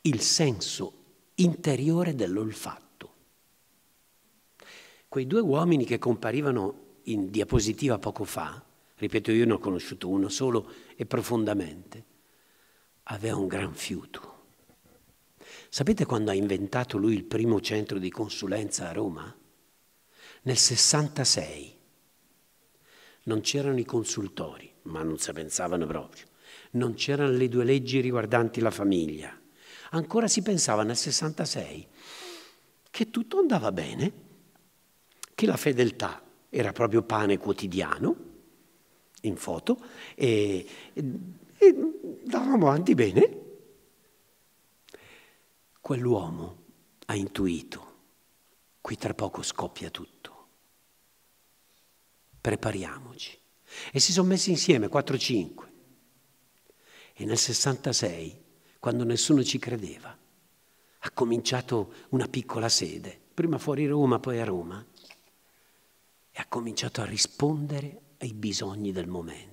il senso interiore dell'olfatto. Quei due uomini che comparivano in diapositiva poco fa, ripeto io ne ho conosciuto uno solo e profondamente, aveva un gran fiuto. Sapete quando ha inventato lui il primo centro di consulenza a Roma? Nel 66 non c'erano i consultori, ma non si pensavano proprio. Non c'erano le due leggi riguardanti la famiglia. Ancora si pensava nel 66 che tutto andava bene, che la fedeltà era proprio pane quotidiano, in foto, e, e, e andavamo avanti bene. Quell'uomo ha intuito, qui tra poco scoppia tutto prepariamoci. E si sono messi insieme 4-5. E nel 66, quando nessuno ci credeva, ha cominciato una piccola sede, prima fuori Roma, poi a Roma, e ha cominciato a rispondere ai bisogni del momento.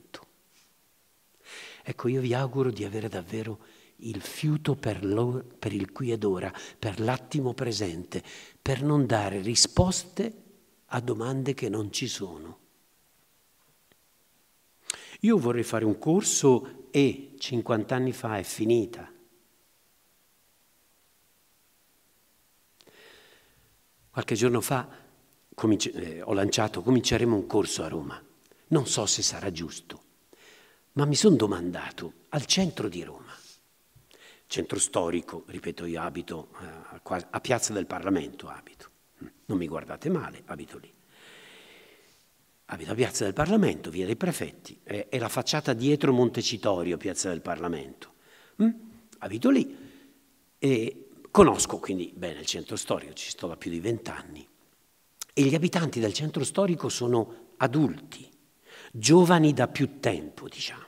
Ecco, io vi auguro di avere davvero il fiuto per, per il qui ed ora, per l'attimo presente, per non dare risposte a domande che non ci sono. Io vorrei fare un corso e 50 anni fa è finita. Qualche giorno fa cominci- eh, ho lanciato, cominceremo un corso a Roma. Non so se sarà giusto, ma mi sono domandato al centro di Roma, centro storico, ripeto io abito eh, a, a Piazza del Parlamento, abito, mm, non mi guardate male, abito lì abito a Piazza del Parlamento, via dei prefetti, è, è la facciata dietro Montecitorio, Piazza del Parlamento. Mm? Abito lì e conosco quindi bene il centro storico, ci sto da più di vent'anni. E gli abitanti del centro storico sono adulti, giovani da più tempo, diciamo.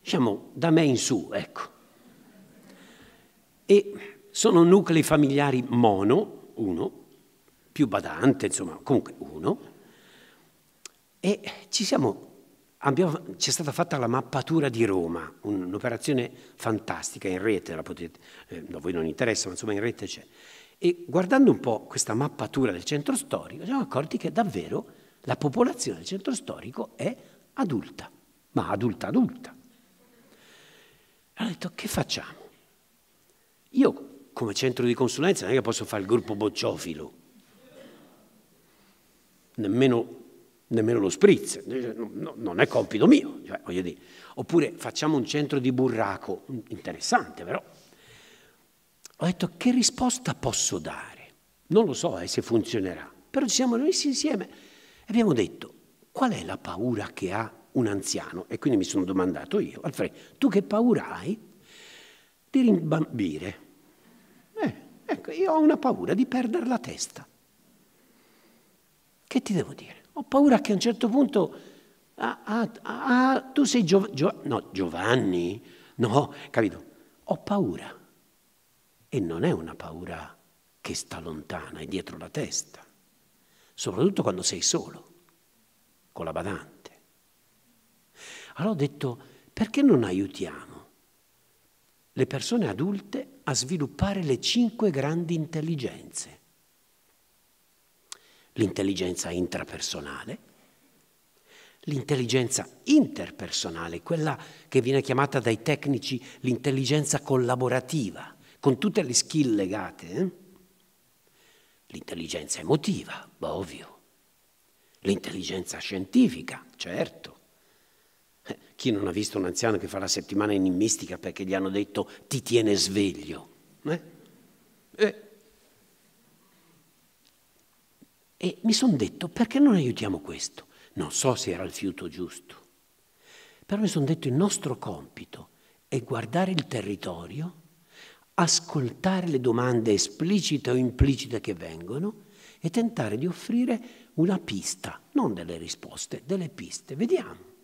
Diciamo da me in su, ecco. E sono nuclei familiari mono, uno, più badante, insomma, comunque uno, e ci siamo, abbiamo, c'è stata fatta la mappatura di Roma, un'operazione fantastica, in rete la potete, eh, a voi non interessa, ma insomma in rete c'è. E guardando un po' questa mappatura del centro storico, ci siamo accorti che davvero la popolazione del centro storico è adulta, ma adulta adulta. E hanno detto, che facciamo? Io come centro di consulenza non è che posso fare il gruppo bocciofilo, nemmeno nemmeno lo spritz, non è compito mio, cioè, voglio dire. Oppure facciamo un centro di burraco, interessante però. Ho detto che risposta posso dare? Non lo so eh, se funzionerà, però ci siamo messi insieme e abbiamo detto qual è la paura che ha un anziano? E quindi mi sono domandato io, Alfredo, tu che paura hai? Di rimbambire. Eh, ecco, io ho una paura di perdere la testa. Che ti devo dire? Ho paura che a un certo punto, ah, ah, ah tu sei Gio, Gio, no, Giovanni, no, capito? Ho paura. E non è una paura che sta lontana, è dietro la testa, soprattutto quando sei solo, con la badante. Allora ho detto, perché non aiutiamo le persone adulte a sviluppare le cinque grandi intelligenze? l'intelligenza intrapersonale, l'intelligenza interpersonale, quella che viene chiamata dai tecnici l'intelligenza collaborativa, con tutte le skill legate, eh? l'intelligenza emotiva, ovvio, l'intelligenza scientifica, certo. chi non ha visto un anziano che fa la settimana enigmistica perché gli hanno detto ti tiene sveglio? Eh? Eh, E mi sono detto, perché non aiutiamo questo? Non so se era il fiuto giusto, però mi sono detto, il nostro compito è guardare il territorio, ascoltare le domande esplicite o implicite che vengono e tentare di offrire una pista, non delle risposte, delle piste. Vediamo.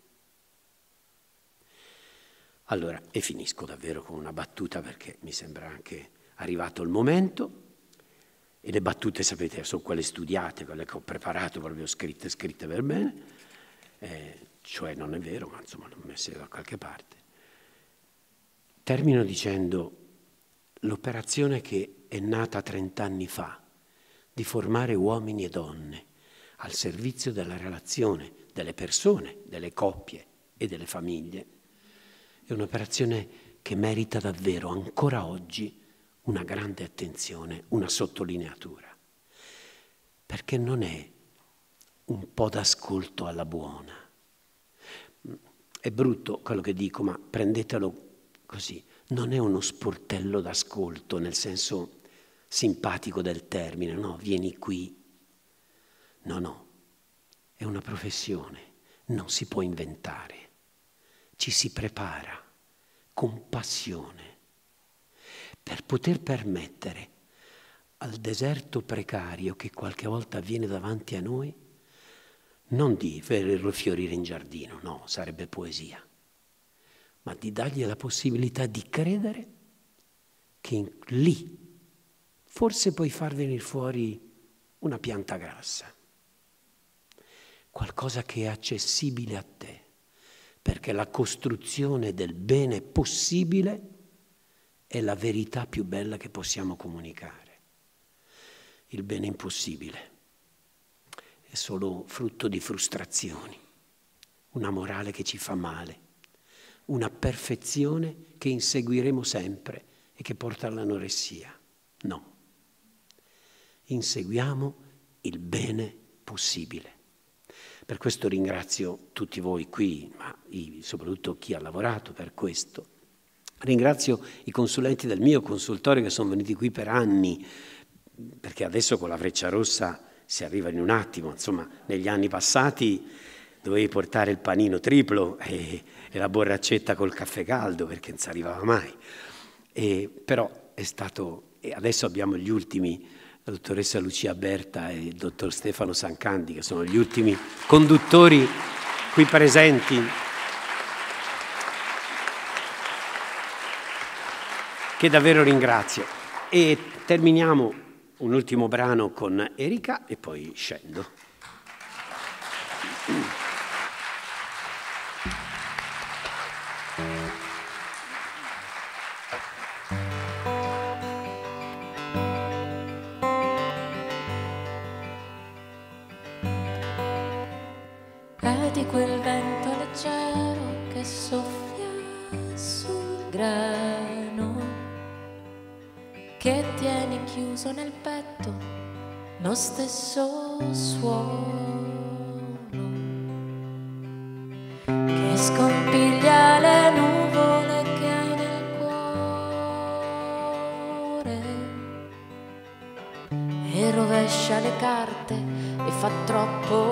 Allora, e finisco davvero con una battuta perché mi sembra anche arrivato il momento. E le battute, sapete, sono quelle studiate, quelle che ho preparato, quelle che ho scritte, scritte per bene. Eh, cioè non è vero, ma insomma l'ho messa da qualche parte. Termino dicendo l'operazione che è nata 30 anni fa di formare uomini e donne al servizio della relazione delle persone, delle coppie e delle famiglie, è un'operazione che merita davvero ancora oggi una grande attenzione, una sottolineatura, perché non è un po' d'ascolto alla buona. È brutto quello che dico, ma prendetelo così. Non è uno sportello d'ascolto nel senso simpatico del termine, no, vieni qui. No, no, è una professione, non si può inventare. Ci si prepara con passione per poter permettere al deserto precario che qualche volta avviene davanti a noi, non di vederlo fiorire in giardino, no, sarebbe poesia, ma di dargli la possibilità di credere che in, lì forse puoi far venire fuori una pianta grassa, qualcosa che è accessibile a te, perché la costruzione del bene possibile è è la verità più bella che possiamo comunicare. Il bene impossibile è solo frutto di frustrazioni, una morale che ci fa male, una perfezione che inseguiremo sempre e che porta all'anoressia. No. Inseguiamo il bene possibile. Per questo ringrazio tutti voi qui, ma soprattutto chi ha lavorato per questo, Ringrazio i consulenti del mio consultorio che sono venuti qui per anni, perché adesso con la freccia rossa si arriva in un attimo, insomma negli anni passati dovevi portare il panino triplo e, e la borraccetta col caffè caldo perché non si arrivava mai. E, però è stato, adesso abbiamo gli ultimi, la dottoressa Lucia Berta e il dottor Stefano Sancandi, che sono gli ultimi conduttori qui presenti. che davvero ringrazio. E terminiamo un ultimo brano con Erika e poi scendo. troppo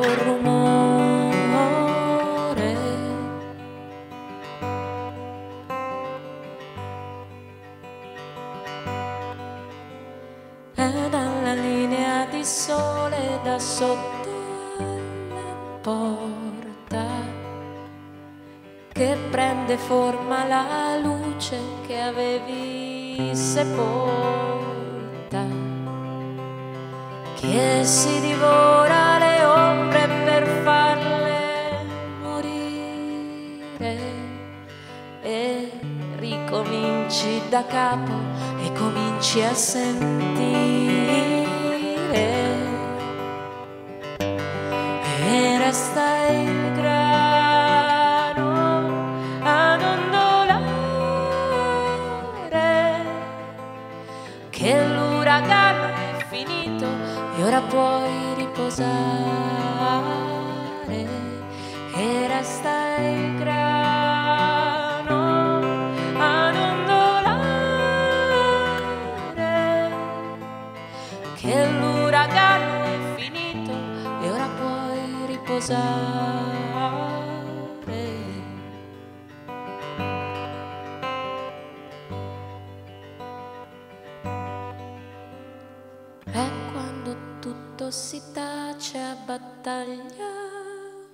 che l'uragano è finito e ora puoi riposare. È quando tutto si tace a battaglia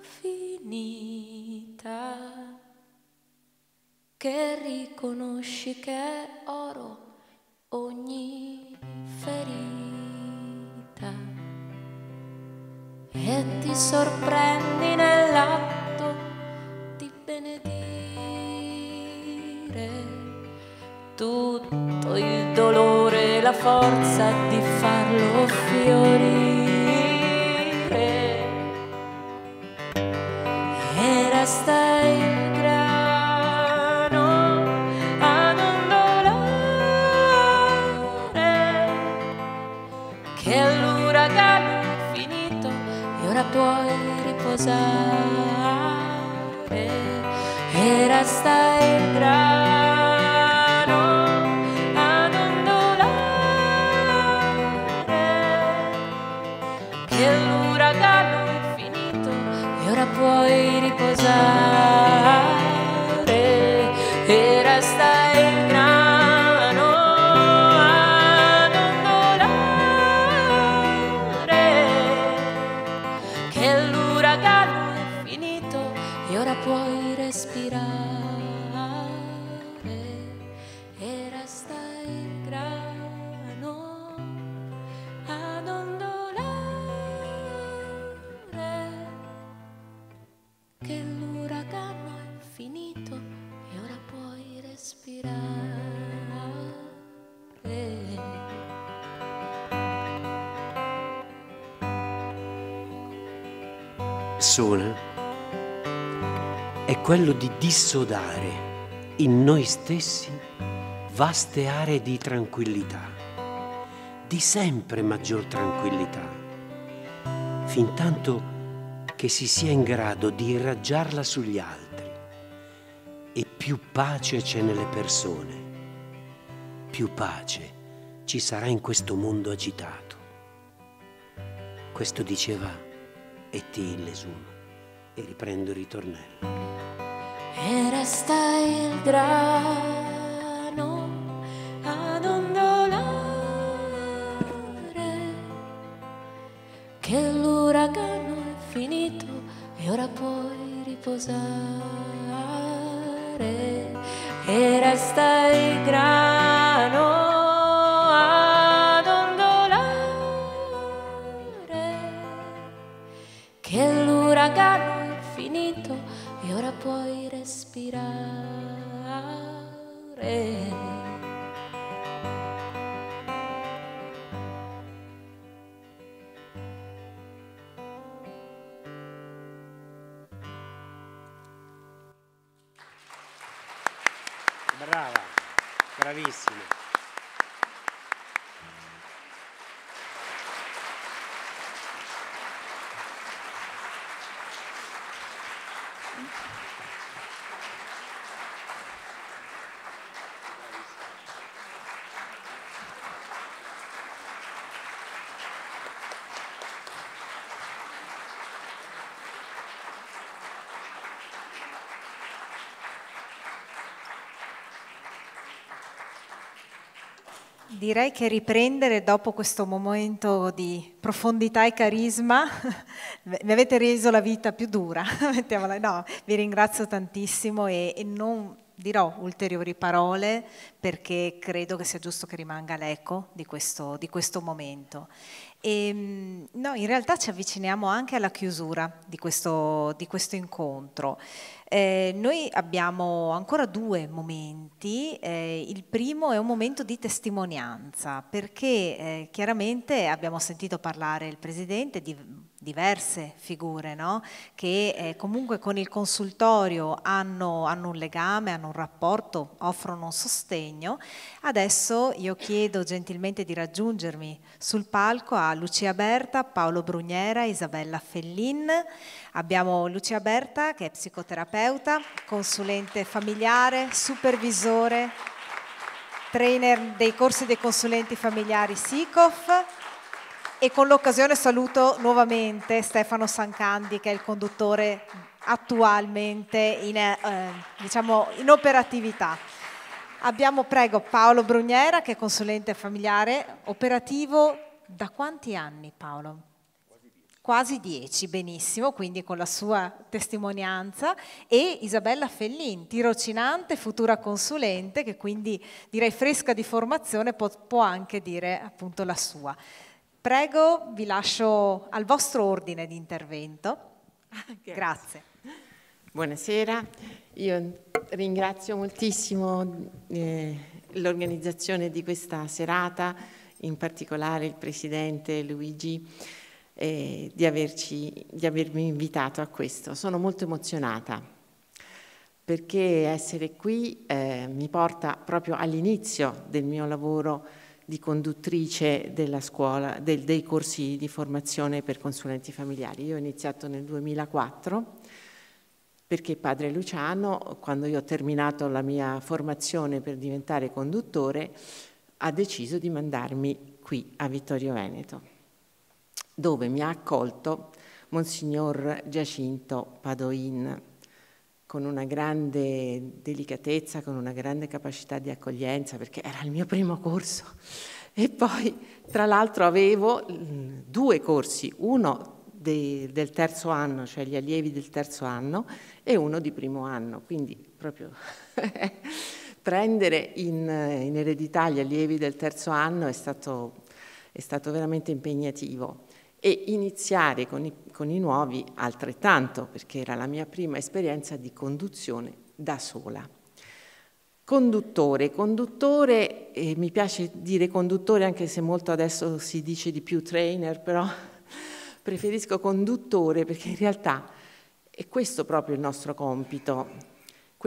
finita che riconosci che è oro ogni ferita. e ti sorprendi nell'atto di benedire tutto il dolore e la forza di farlo fiorire e resta riposare e resta il grano ad ondolare che l'uragano è finito e ora puoi riposare quello di dissodare in noi stessi vaste aree di tranquillità, di sempre maggior tranquillità, fin tanto che si sia in grado di irraggiarla sugli altri e più pace c'è nelle persone, più pace ci sarà in questo mondo agitato. Questo diceva E.T. Illesum e riprendo il ritornello e resta il grano ad ondolare che l'uragano è finito e ora puoi riposare e resta il grano ad ondolare che l'uragano è finito e ora puoi respirare. Brava, bravissima. direi che riprendere dopo questo momento di profondità e carisma, (laughs) mi avete reso la vita più dura, (laughs) mettiamola. no, vi ringrazio tantissimo e, e, non dirò ulteriori parole perché credo che sia giusto che rimanga l'eco di questo, di questo momento. E, ehm, no, in realtà ci avviciniamo anche alla chiusura di questo, di questo incontro. Eh, noi abbiamo ancora due momenti, eh, il primo è un momento di testimonianza perché eh, chiaramente abbiamo sentito parlare il Presidente di diverse figure no? che eh, comunque con il consultorio hanno, hanno, un legame, hanno un rapporto, offrono un sostegno. Adesso io chiedo gentilmente di raggiungermi sul palco a Lucia Berta, Paolo Brugnera, Isabella Fellin. Abbiamo Lucia Berta che è psicoterapeuta, consulente familiare, supervisore, trainer dei corsi dei consulenti familiari SICOF. E con l'occasione saluto nuovamente Stefano Sancandi che è il conduttore attualmente in, eh, diciamo, in operatività. Abbiamo, prego, Paolo Brugnera, che è consulente familiare operativo da quanti anni Paolo? Quasi dieci, benissimo, quindi con la sua testimonianza, e Isabella Fellin, tirocinante, futura consulente, che quindi direi fresca di formazione, può, anche dire appunto la sua. Prego, vi lascio al vostro ordine di intervento. Grazie. Ah, Grazie. Buonasera, io ringrazio moltissimo eh, l'organizzazione di questa serata in particolare il Presidente Luigi, eh, di, averci, di avermi invitato a questo. Sono molto emozionata perché essere qui eh, mi porta proprio all'inizio del mio lavoro di conduttrice della scuola, del, dei corsi di formazione per consulenti familiari. Io ho iniziato nel 2004 perché padre Luciano, quando io ho terminato la mia formazione per diventare conduttore, ha deciso di mandarmi qui a Vittorio Veneto, dove mi ha accolto Monsignor Giacinto Padoin con una grande delicatezza, con una grande capacità di accoglienza, perché era il mio primo corso. E poi, tra l'altro, avevo due corsi, uno de, del terzo anno, cioè gli allievi del terzo anno, e uno di primo anno, quindi proprio... (laughs) prendere in, in eredità gli allievi del terzo anno è stato, è stato veramente impegnativo e iniziare con i, con i nuovi altrettanto, perché era la mia prima esperienza di conduzione da sola. Conduttore, conduttore, eh, mi piace dire conduttore anche se molto adesso si dice di più trainer, però (laughs) preferisco conduttore perché in realtà è questo proprio il nostro compito,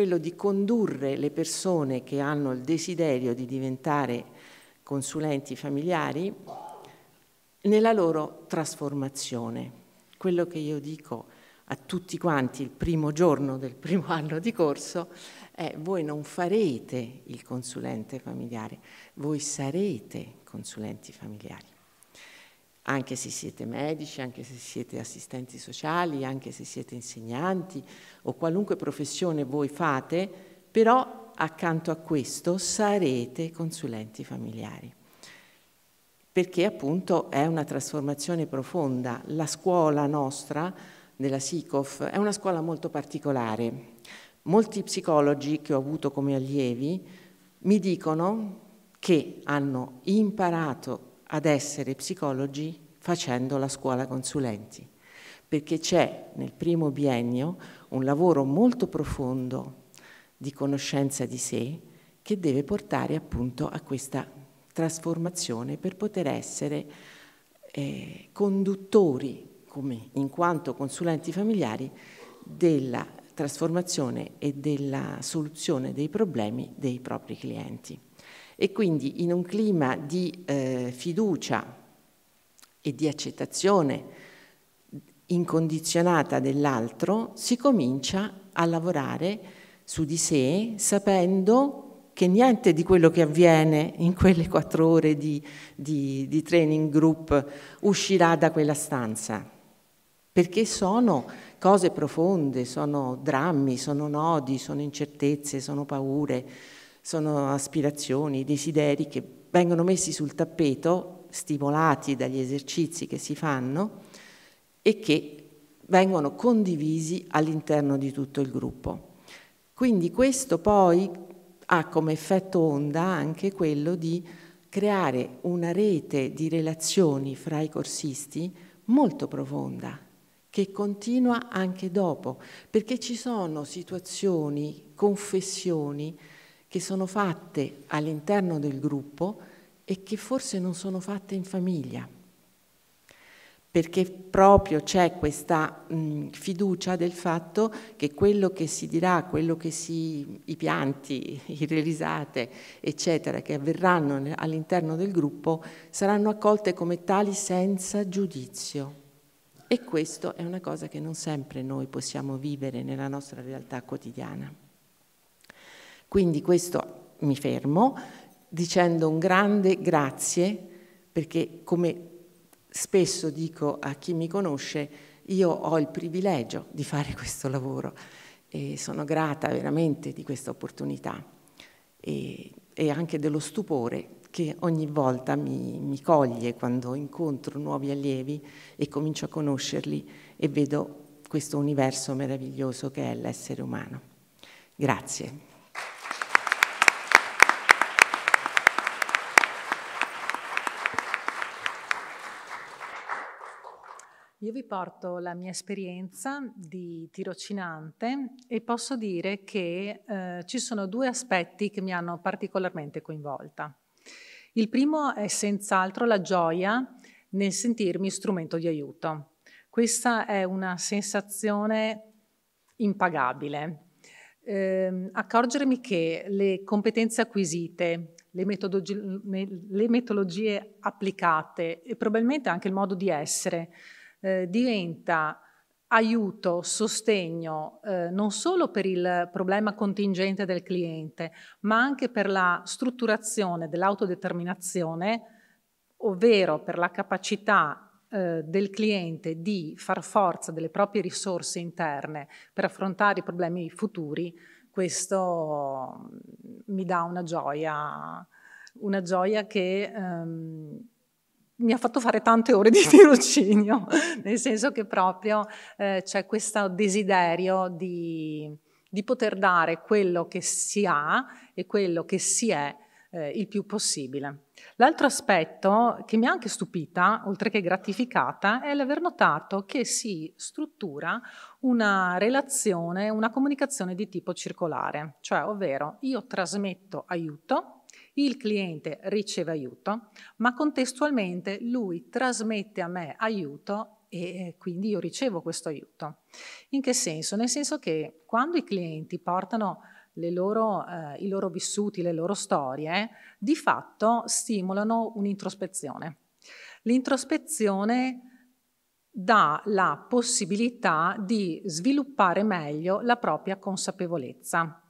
quello di condurre le persone che hanno il desiderio di diventare consulenti familiari nella loro trasformazione. Quello che io dico a tutti quanti il primo giorno del primo (laughs) anno di corso è voi non farete il consulente familiare, voi sarete consulenti familiari anche se siete medici, anche se siete assistenti sociali, anche se siete insegnanti o qualunque professione voi fate, però accanto a questo sarete consulenti familiari. Perché appunto è una trasformazione profonda. La scuola nostra della SICOF è una scuola molto particolare. Molti psicologi che ho avuto come allievi mi dicono che hanno imparato ad essere psicologi facendo la scuola consulenti, perché c'è nel primo biennio un lavoro molto profondo di conoscenza di sé che deve portare appunto a questa trasformazione per poter essere eh, conduttori, come in quanto consulenti familiari, della trasformazione e della soluzione dei problemi dei propri clienti. E quindi in un clima di eh, fiducia e di accettazione incondizionata dell'altro, si comincia a lavorare su di sé sapendo che niente di quello che avviene in quelle quattro ore di, di, di training group uscirà da quella stanza, perché sono cose profonde, sono drammi, sono nodi, sono incertezze, sono paure sono aspirazioni, desideri che vengono messi sul tappeto, stimolati dagli esercizi che si fanno e che vengono condivisi all'interno di tutto il gruppo. Quindi questo poi ha come effetto onda anche quello di creare una rete di relazioni fra i corsisti molto profonda, che continua anche dopo, perché ci sono situazioni, confessioni che sono fatte all'interno del gruppo e che forse non sono fatte in famiglia, perché proprio c'è questa mh, mm, fiducia del fatto che quello che si dirà, quello che si, i pianti, le (laughs) risate, eccetera, che avverranno all'interno del gruppo, saranno accolte come tali senza giudizio. E questo è una cosa che non sempre noi possiamo vivere nella nostra realtà quotidiana. Quindi questo mi fermo dicendo un grande grazie perché come spesso dico a chi mi conosce, io ho il privilegio di fare questo lavoro e sono grata veramente di questa opportunità e, e anche dello stupore che ogni volta mi, mi, coglie quando incontro nuovi allievi e comincio a conoscerli e vedo questo universo meraviglioso che è l'essere umano. Grazie. Io vi porto la mia esperienza di tirocinante e posso dire che eh, ci sono due aspetti che mi hanno particolarmente coinvolta. Il primo è senz'altro la gioia nel sentirmi strumento di aiuto. Questa è una sensazione impagabile. Eh, accorgermi che le competenze acquisite, le, metodologie, le metodologie applicate e probabilmente anche il modo di essere eh, diventa aiuto, sostegno, eh, non solo per il problema contingente del cliente, ma anche per la strutturazione dell'autodeterminazione, ovvero per la capacità eh, del cliente di far forza delle proprie risorse interne per affrontare i problemi futuri, questo mm, mi dà una gioia, una gioia che ehm, mi ha fatto fare tante ore di (laughs) tirocinio, nel senso che proprio eh, c'è questo desiderio di, di, poter dare quello che si ha e quello che si è eh, il più possibile. L'altro aspetto che mi ha anche stupita, oltre che gratificata, è l'aver notato che si struttura una relazione, una comunicazione di tipo circolare, cioè ovvero io trasmetto aiuto, il cliente riceve aiuto, ma contestualmente lui trasmette a me aiuto e eh, quindi io ricevo questo aiuto. In che senso? Nel senso che quando i clienti portano loro, eh, i loro vissuti, le loro storie, di fatto stimolano un'introspezione. L'introspezione dà la possibilità di sviluppare meglio la propria consapevolezza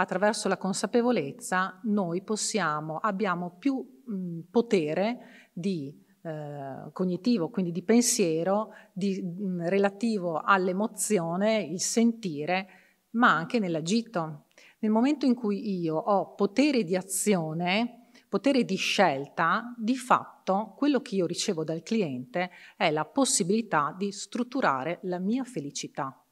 attraverso la consapevolezza noi possiamo, abbiamo più mh, potere di, eh, cognitivo, quindi di pensiero, di, relativo all'emozione, il sentire, ma anche nell'agito. Nel momento in cui io ho potere di azione, potere di scelta, di fatto quello che io ricevo dal cliente è la possibilità di strutturare la mia felicità.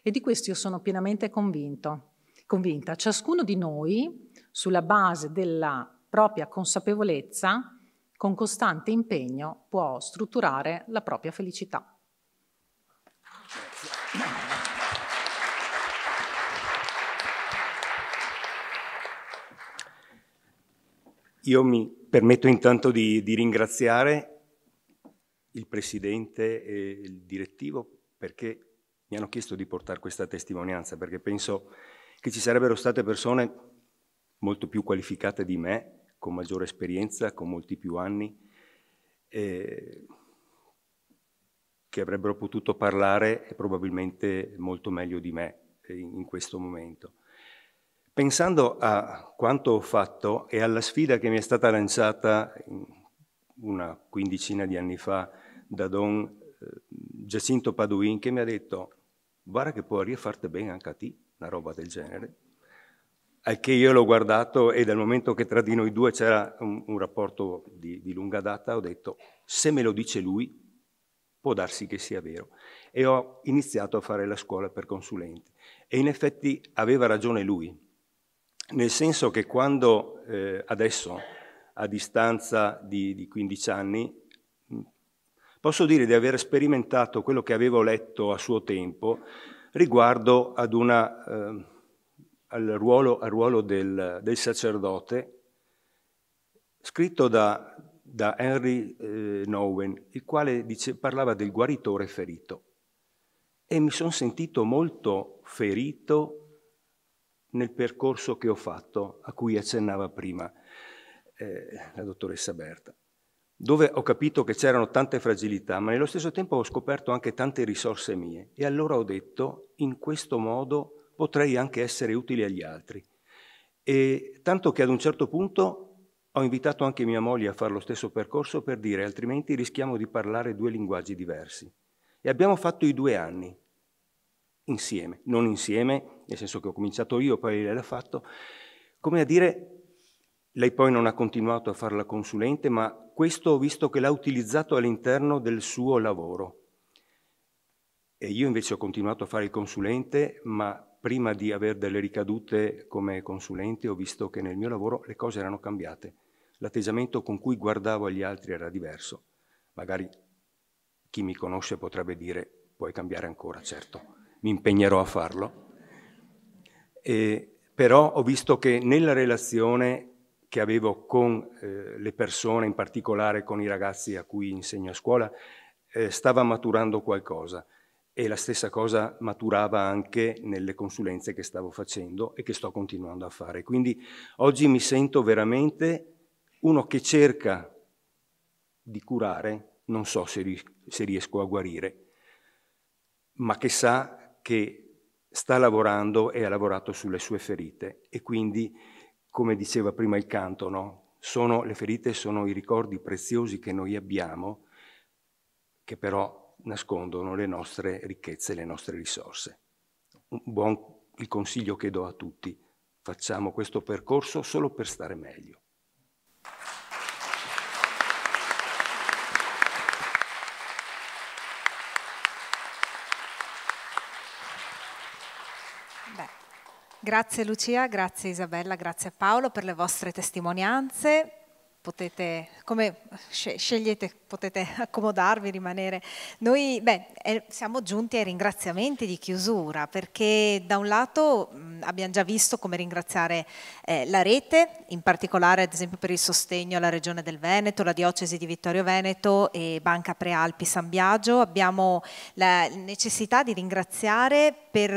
E di questo io sono pienamente convinto convinta, ciascuno di noi, sulla base della propria consapevolezza, con costante impegno può strutturare la propria felicità. Io mi permetto intanto di, di, ringraziare il Presidente e il direttivo perché mi hanno chiesto di portare questa testimonianza, perché penso che che ci sarebbero state persone molto più qualificate di me, con maggiore esperienza, con molti più anni, eh, che avrebbero potuto parlare probabilmente molto meglio di me in questo momento. Pensando a quanto ho fatto e alla sfida che mi è stata lanciata una quindicina di anni fa da Don eh, Giacinto Paduin, che mi ha detto guarda che puoi rifarti bene anche a te una roba del genere, al che io l'ho guardato e dal momento che tra di noi due c'era un, un rapporto di, di lunga data, ho detto, se me lo dice lui, può darsi che sia vero. E ho iniziato a fare la scuola per consulente. E in effetti aveva ragione lui, nel senso che quando eh, adesso, a distanza di, di, 15 anni, posso dire di aver sperimentato quello che avevo letto a suo tempo riguardo una, eh, al, ruolo, al ruolo, del, del sacerdote, scritto da, da Henry eh, Nowen, il quale dice, parlava del guaritore ferito. E mi sono sentito molto ferito nel percorso che ho fatto, a cui accennava prima eh, la dottoressa Berta dove ho capito che c'erano tante fragilità, ma nello stesso tempo ho scoperto anche tante risorse mie. E allora ho detto, in questo modo potrei anche essere utile agli altri. E tanto che ad un certo punto ho invitato anche mia moglie a fare lo stesso percorso per dire altrimenti rischiamo di parlare due linguaggi diversi. E abbiamo fatto i due anni insieme, non insieme, nel senso che ho cominciato io, poi lei l'ha fatto, come a dire lei poi non ha continuato a fare la consulente, ma questo ho visto che l'ha utilizzato all'interno del suo lavoro. E io invece ho continuato a fare il consulente, ma prima di avere delle ricadute come consulente ho visto che nel mio lavoro le cose erano cambiate. L'atteggiamento con cui guardavo agli altri era diverso. Magari chi mi conosce potrebbe dire puoi cambiare ancora, certo, mi impegnerò a farlo. E, però ho visto che nella relazione che avevo con eh, le persone, in particolare con i ragazzi a cui insegno a scuola, eh, stava maturando qualcosa e la stessa cosa maturava anche nelle consulenze che stavo facendo e che sto continuando a fare. Quindi oggi mi sento veramente uno che cerca di curare, non so se, ries se riesco a guarire, ma che sa che sta lavorando e ha lavorato sulle sue ferite e quindi come diceva prima il canto, no? sono, le ferite sono i ricordi preziosi che noi abbiamo, che però nascondono le nostre ricchezze, le nostre risorse. Un buon il consiglio che do a tutti, facciamo questo percorso solo per stare meglio. Grazie Lucia, grazie Isabella, grazie Paolo per le vostre testimonianze. Potete, come scegliete, potete (laughs) accomodarvi, rimanere. Noi beh, siamo giunti ai ringraziamenti di chiusura perché da un lato abbiamo già visto come ringraziare eh, la rete, in particolare ad esempio per il sostegno alla Regione del Veneto, la Diocesi di Vittorio Veneto e Banca Prealpi San Biagio. Abbiamo la necessità di ringraziare per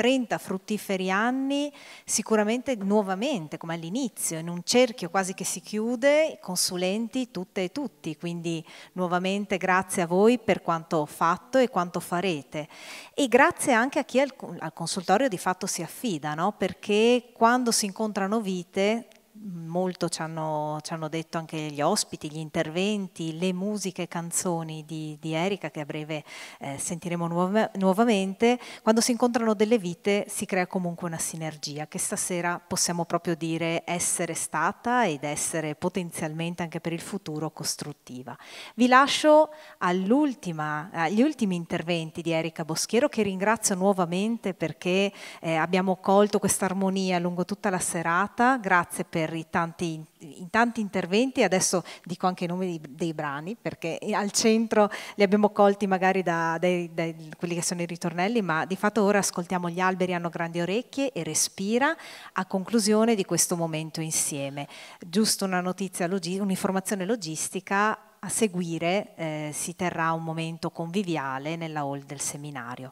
30 fruttiferi anni sicuramente nuovamente come all'inizio, in un cerchio quasi che si chiude, consulenti tutte e tutti, quindi nuovamente grazie a voi per quanto fatto e quanto farete e grazie anche a chi al, consultorio di fatto si affida, no? perché quando si incontrano vite molto ci hanno, ci hanno, detto anche gli ospiti, gli interventi, le musiche, e canzoni di, di Erika che a breve eh, sentiremo nuova, nuovamente, quando si incontrano delle vite si crea comunque una sinergia che stasera possiamo proprio dire essere stata ed essere potenzialmente anche per il futuro costruttiva. Vi lascio agli ultimi interventi di Erika Boschiero che ringrazio nuovamente perché eh, abbiamo colto questa armonia lungo tutta la serata, grazie per Ferri tanti, in tanti interventi, adesso dico anche i nomi dei, dei brani, perché al centro li abbiamo colti magari da, dai, dai, quelli che sono i ritornelli, ma di fatto ora ascoltiamo Gli alberi hanno grandi orecchie e Respira a conclusione di questo momento insieme. Giusto una notizia, un'informazione logistica, a seguire eh, si terrà un momento conviviale nella hall del seminario.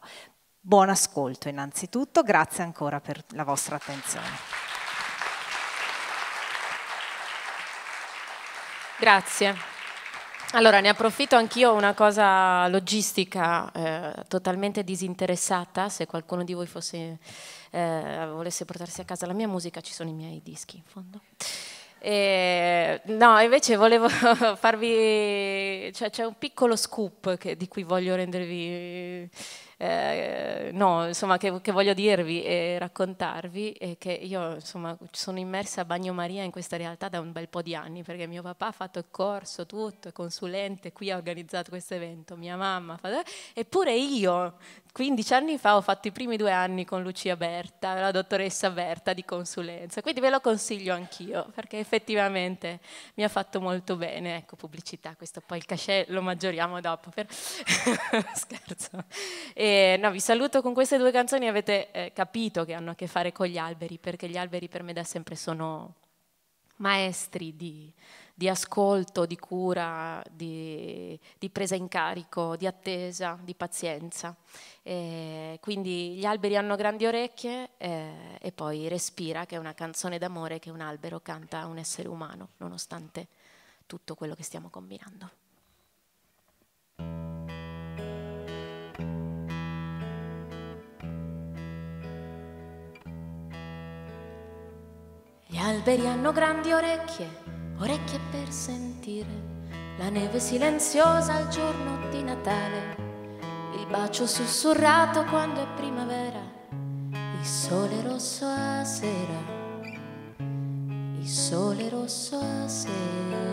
Buon ascolto innanzitutto, grazie ancora per la vostra attenzione. Grazie. Allora, ne approfitto anch'io una cosa logistica eh, totalmente disinteressata, se qualcuno di voi fosse, eh, volesse portarsi a casa la mia musica, ci sono i miei dischi in fondo. E, no, invece volevo (laughs) farvi, cioè c'è un piccolo scoop che, di cui voglio rendervi eh, no, insomma, che, che, voglio dirvi e raccontarvi è che io insomma, sono immersa a bagnomaria in questa realtà da un bel po' di anni, perché mio papà ha fatto il corso, tutto, è consulente, qui ha organizzato questo evento, mia mamma, eppure io 15 anni fa ho fatto i primi due anni con Lucia Berta, la dottoressa Berta di consulenza, quindi ve lo consiglio anch'io perché effettivamente mi ha fatto molto bene, ecco pubblicità, questo poi il cachet lo maggioriamo dopo, per... (laughs) scherzo. E, no, vi saluto con queste due canzoni, avete eh, capito che hanno a che fare con gli alberi perché gli alberi per me da sempre sono maestri di di ascolto, di cura, di, di, presa in carico, di attesa, di pazienza. E quindi gli alberi hanno grandi orecchie eh, e poi Respira, che è una canzone d'amore che un albero canta a un essere umano, nonostante tutto quello che stiamo combinando. Gli alberi hanno grandi orecchie orecchie per sentire la neve silenziosa al giorno di Natale, il bacio sussurrato quando è primavera, il sole rosso a sera, il sole rosso a sera.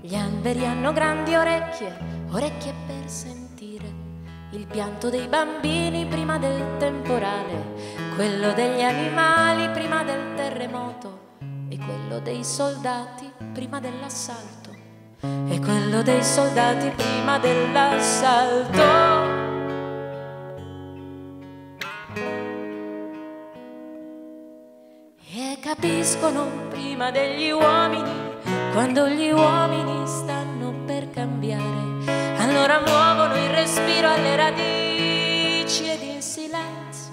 Gli alberi hanno grandi orecchie, orecchie per sentire il pianto dei bambini prima del temporale, quello degli animali prima del terremoto e quello dei soldati prima dell'assalto e quello dei soldati prima dell'assalto. E capiscono prima degli uomini quando gli uomini stanno per cambiare allora muovono il respiro alle radici ed in silenzio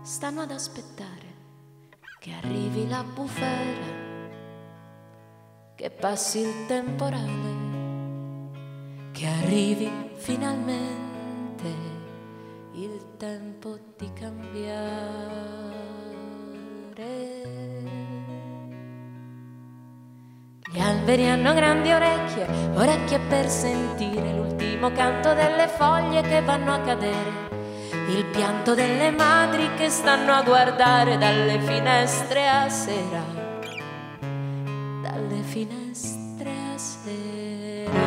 stanno ad aspettare che arrivi la bufera, che passi il temporale, che arrivi finalmente il tempo di cambiare. Gli alberi hanno grandi orecchie, orecchie per sentire l'ultimo canto delle foglie che vanno a cadere, il pianto delle madri che stanno a guardare dalle finestre a sera. Dalle finestre a sera.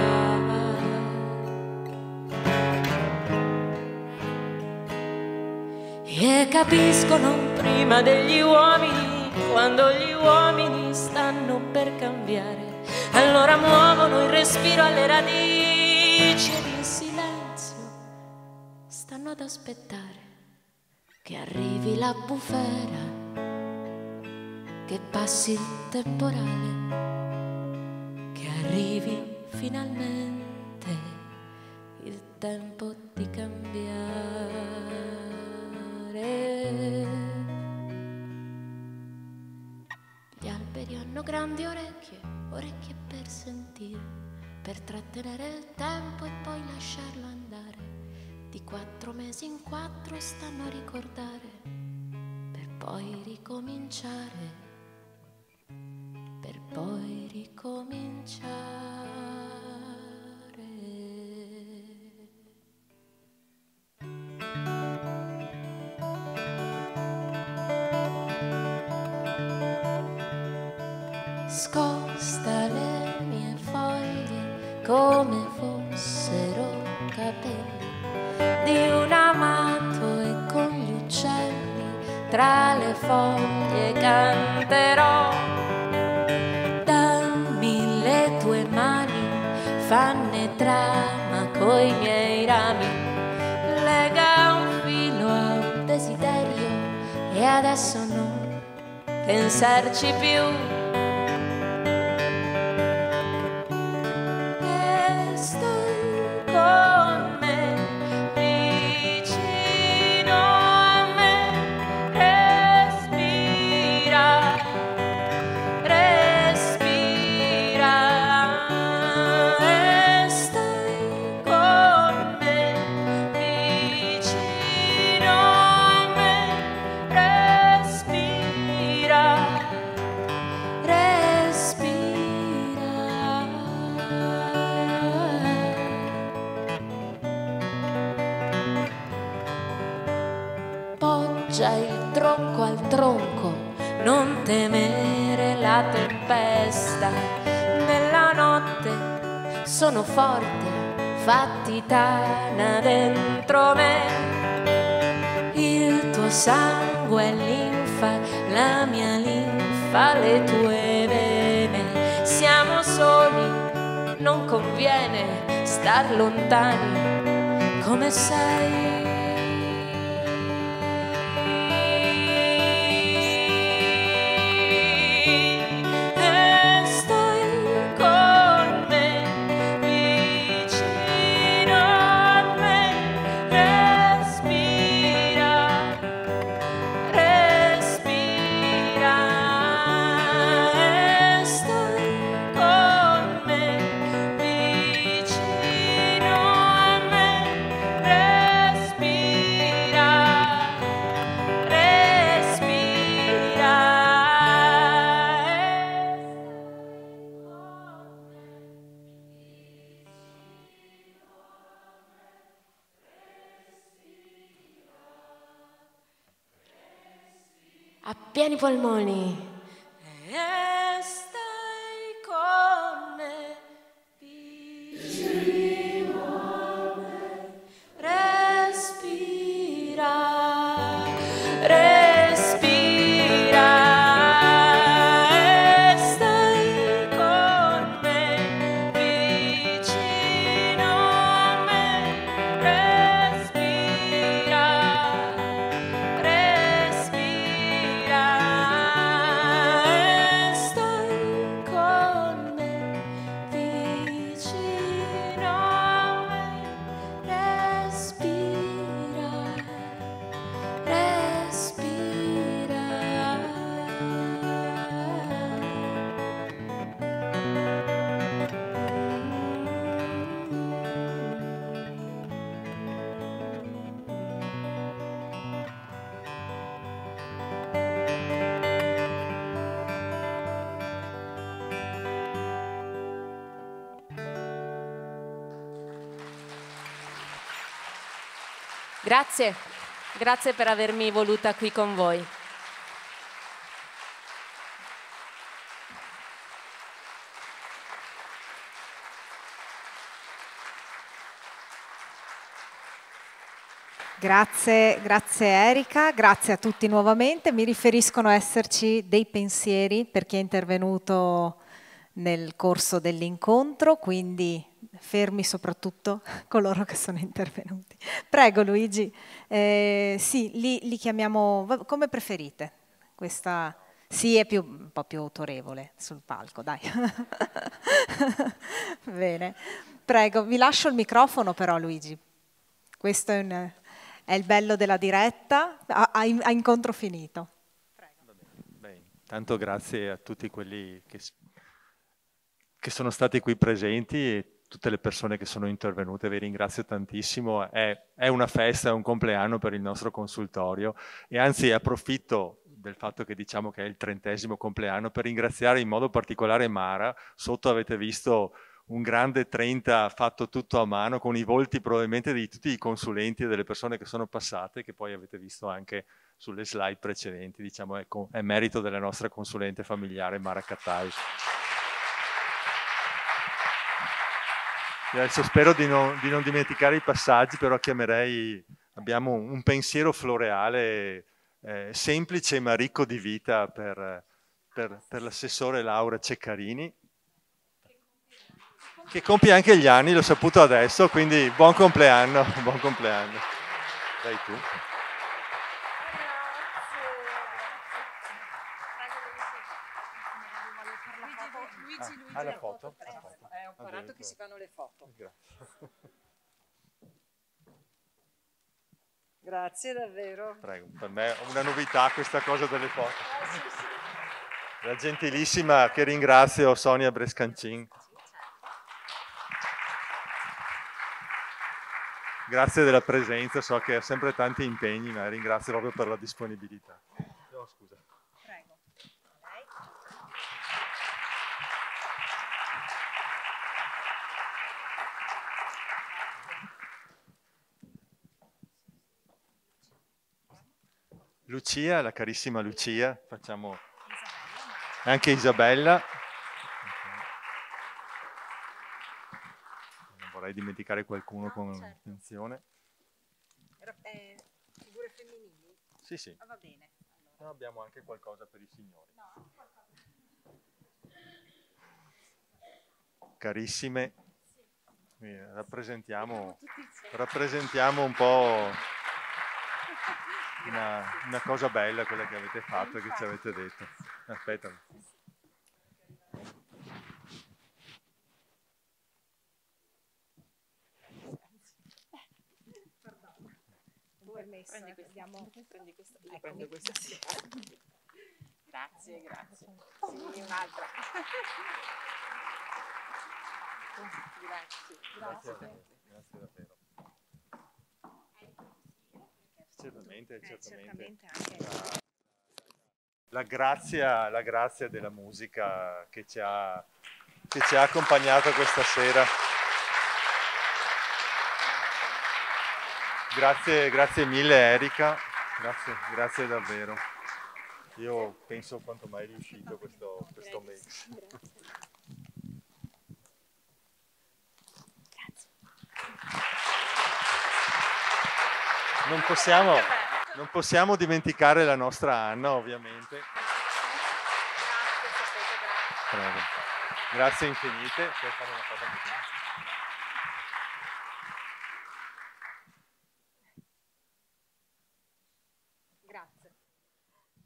E capiscono prima degli uomini quando gli uomini stanno per cambiare, allora muovono il respiro alle radici ed in silenzio stanno ad aspettare che arrivi la bufera, che passi il temporale, che arrivi finalmente il tempo di cambiare. alberi hanno grandi orecchie, orecchie per sentire, per trattenere il tempo e poi lasciarlo andare. Di quattro mesi in quattro stanno a ricordare, per poi ricominciare, per poi ricominciare. Scosta le mie foglie come fossero capelli di un amato e con gli uccelli tra le foglie canterò. Dammi le tue mani, fanne trama coi miei rami, lega un filo a un desiderio e adesso non pensarci più. testa nella notte sono forte fatti tana dentro me il tuo sangue è linfa la mia linfa le tue vene siamo soli non conviene star lontani come sei for Money. Grazie, grazie per avermi voluta qui con voi. Grazie, grazie, Erika, grazie a tutti nuovamente. Mi riferiscono a esserci dei pensieri per chi è intervenuto nel corso dell'incontro, quindi fermi soprattutto (laughs) coloro che sono intervenuti. Prego Luigi, eh, sì, li, li, chiamiamo come preferite. Questa sì è più, un po' più autorevole sul palco, dai. (laughs) Bene, prego, vi lascio il microfono però Luigi. Questo è, un, è il bello della diretta a, a, incontro finito. tanto grazie a tutti quelli che, che sono stati qui presenti tutte le persone che sono intervenute, vi ringrazio tantissimo, è, è una festa, è un compleanno per il nostro consultorio e anzi approfitto del fatto che diciamo che è il trentesimo compleanno per ringraziare in modo particolare Mara, sotto avete visto un grande 30 fatto tutto a mano con i volti probabilmente di tutti i consulenti e delle persone che sono passate che poi avete visto anche sulle slide precedenti, diciamo è, ecco, è merito della nostra consulente familiare Mara Cattai. Adesso spero di non, di non, dimenticare i passaggi, però chiamerei, abbiamo un pensiero floreale eh, semplice ma ricco di vita per, per, per l'assessore Laura Ceccarini, che compie anche gli anni, l'ho saputo adesso, quindi buon compleanno, buon compleanno. Dai tu. che si fanno le foto. Grazie. Grazie davvero. Prego, per me è una novità questa cosa delle foto. Eh, sì, sì. La gentilissima che ringrazio Sonia Brescancin. Certo. Grazie della presenza, so che ha sempre tanti impegni, ma ringrazio proprio per la disponibilità. Lucia, la carissima Lucia, facciamo Isabella. anche Isabella. Non vorrei dimenticare qualcuno no, con certo. attenzione. Eh, figure femminili? Sì, sì. Oh, va bene. Allora. No, abbiamo anche qualcosa per i signori. No, Carissime, eh, rappresentiamo, rappresentiamo un po' una, una, cosa bella quella che avete fatto, e che ci avete detto. Aspetta. prendi questa, abbiamo... prendi questa, io prendo questa sì. grazie, grazie. Sì, un'altra. grazie. grazie. grazie. grazie. Certamente, eh, certamente. certamente anche. La, grazia, la grazia della musica che ci ha, che ci ha accompagnato questa sera. Grazie, grazie mille Erika, grazie, grazie davvero. Io penso quanto mai riuscito questo, questo mix. Grazie. non possiamo, non possiamo dimenticare la nostra Anna, ovviamente. Grazie infinite.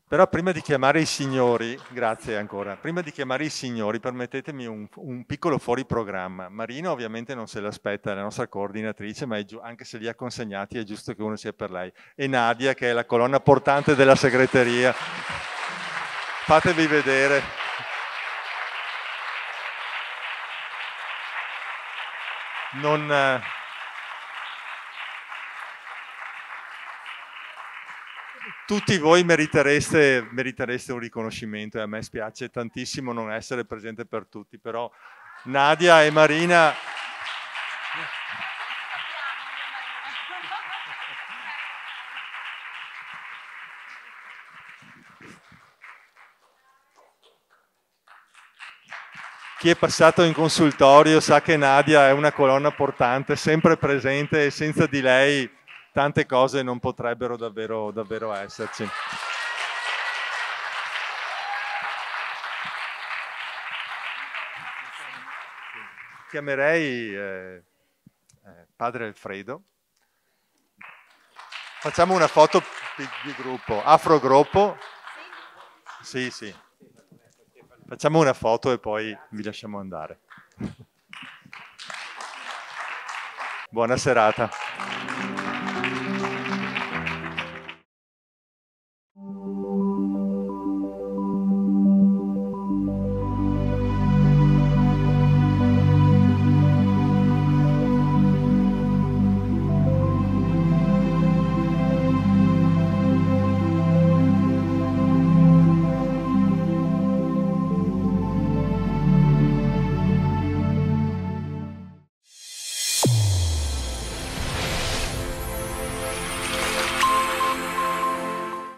Però prima di chiamare i signori, grazie ancora, prima di chiamare i signori permettetemi un, un piccolo fuori programma. Marina ovviamente non se l'aspetta, è la nostra coordinatrice, ma giu- anche se li ha consegnati è giusto che uno sia per lei. E Nadia che è la colonna portante della segreteria. Fatevi vedere. Non... Eh, tutti voi meritereste, meritereste, un riconoscimento e a me spiace tantissimo non essere presente per tutti, però Nadia e Marina... Chi è passato in consultorio sa che Nadia è una colonna portante, sempre presente e senza di lei tante cose non potrebbero davvero, davvero esserci. Chiamerei eh, eh, Padre Alfredo. Facciamo una foto di gruppo, afrogruppo. Sì, sì. Facciamo una foto e poi vi lasciamo andare. Buona serata.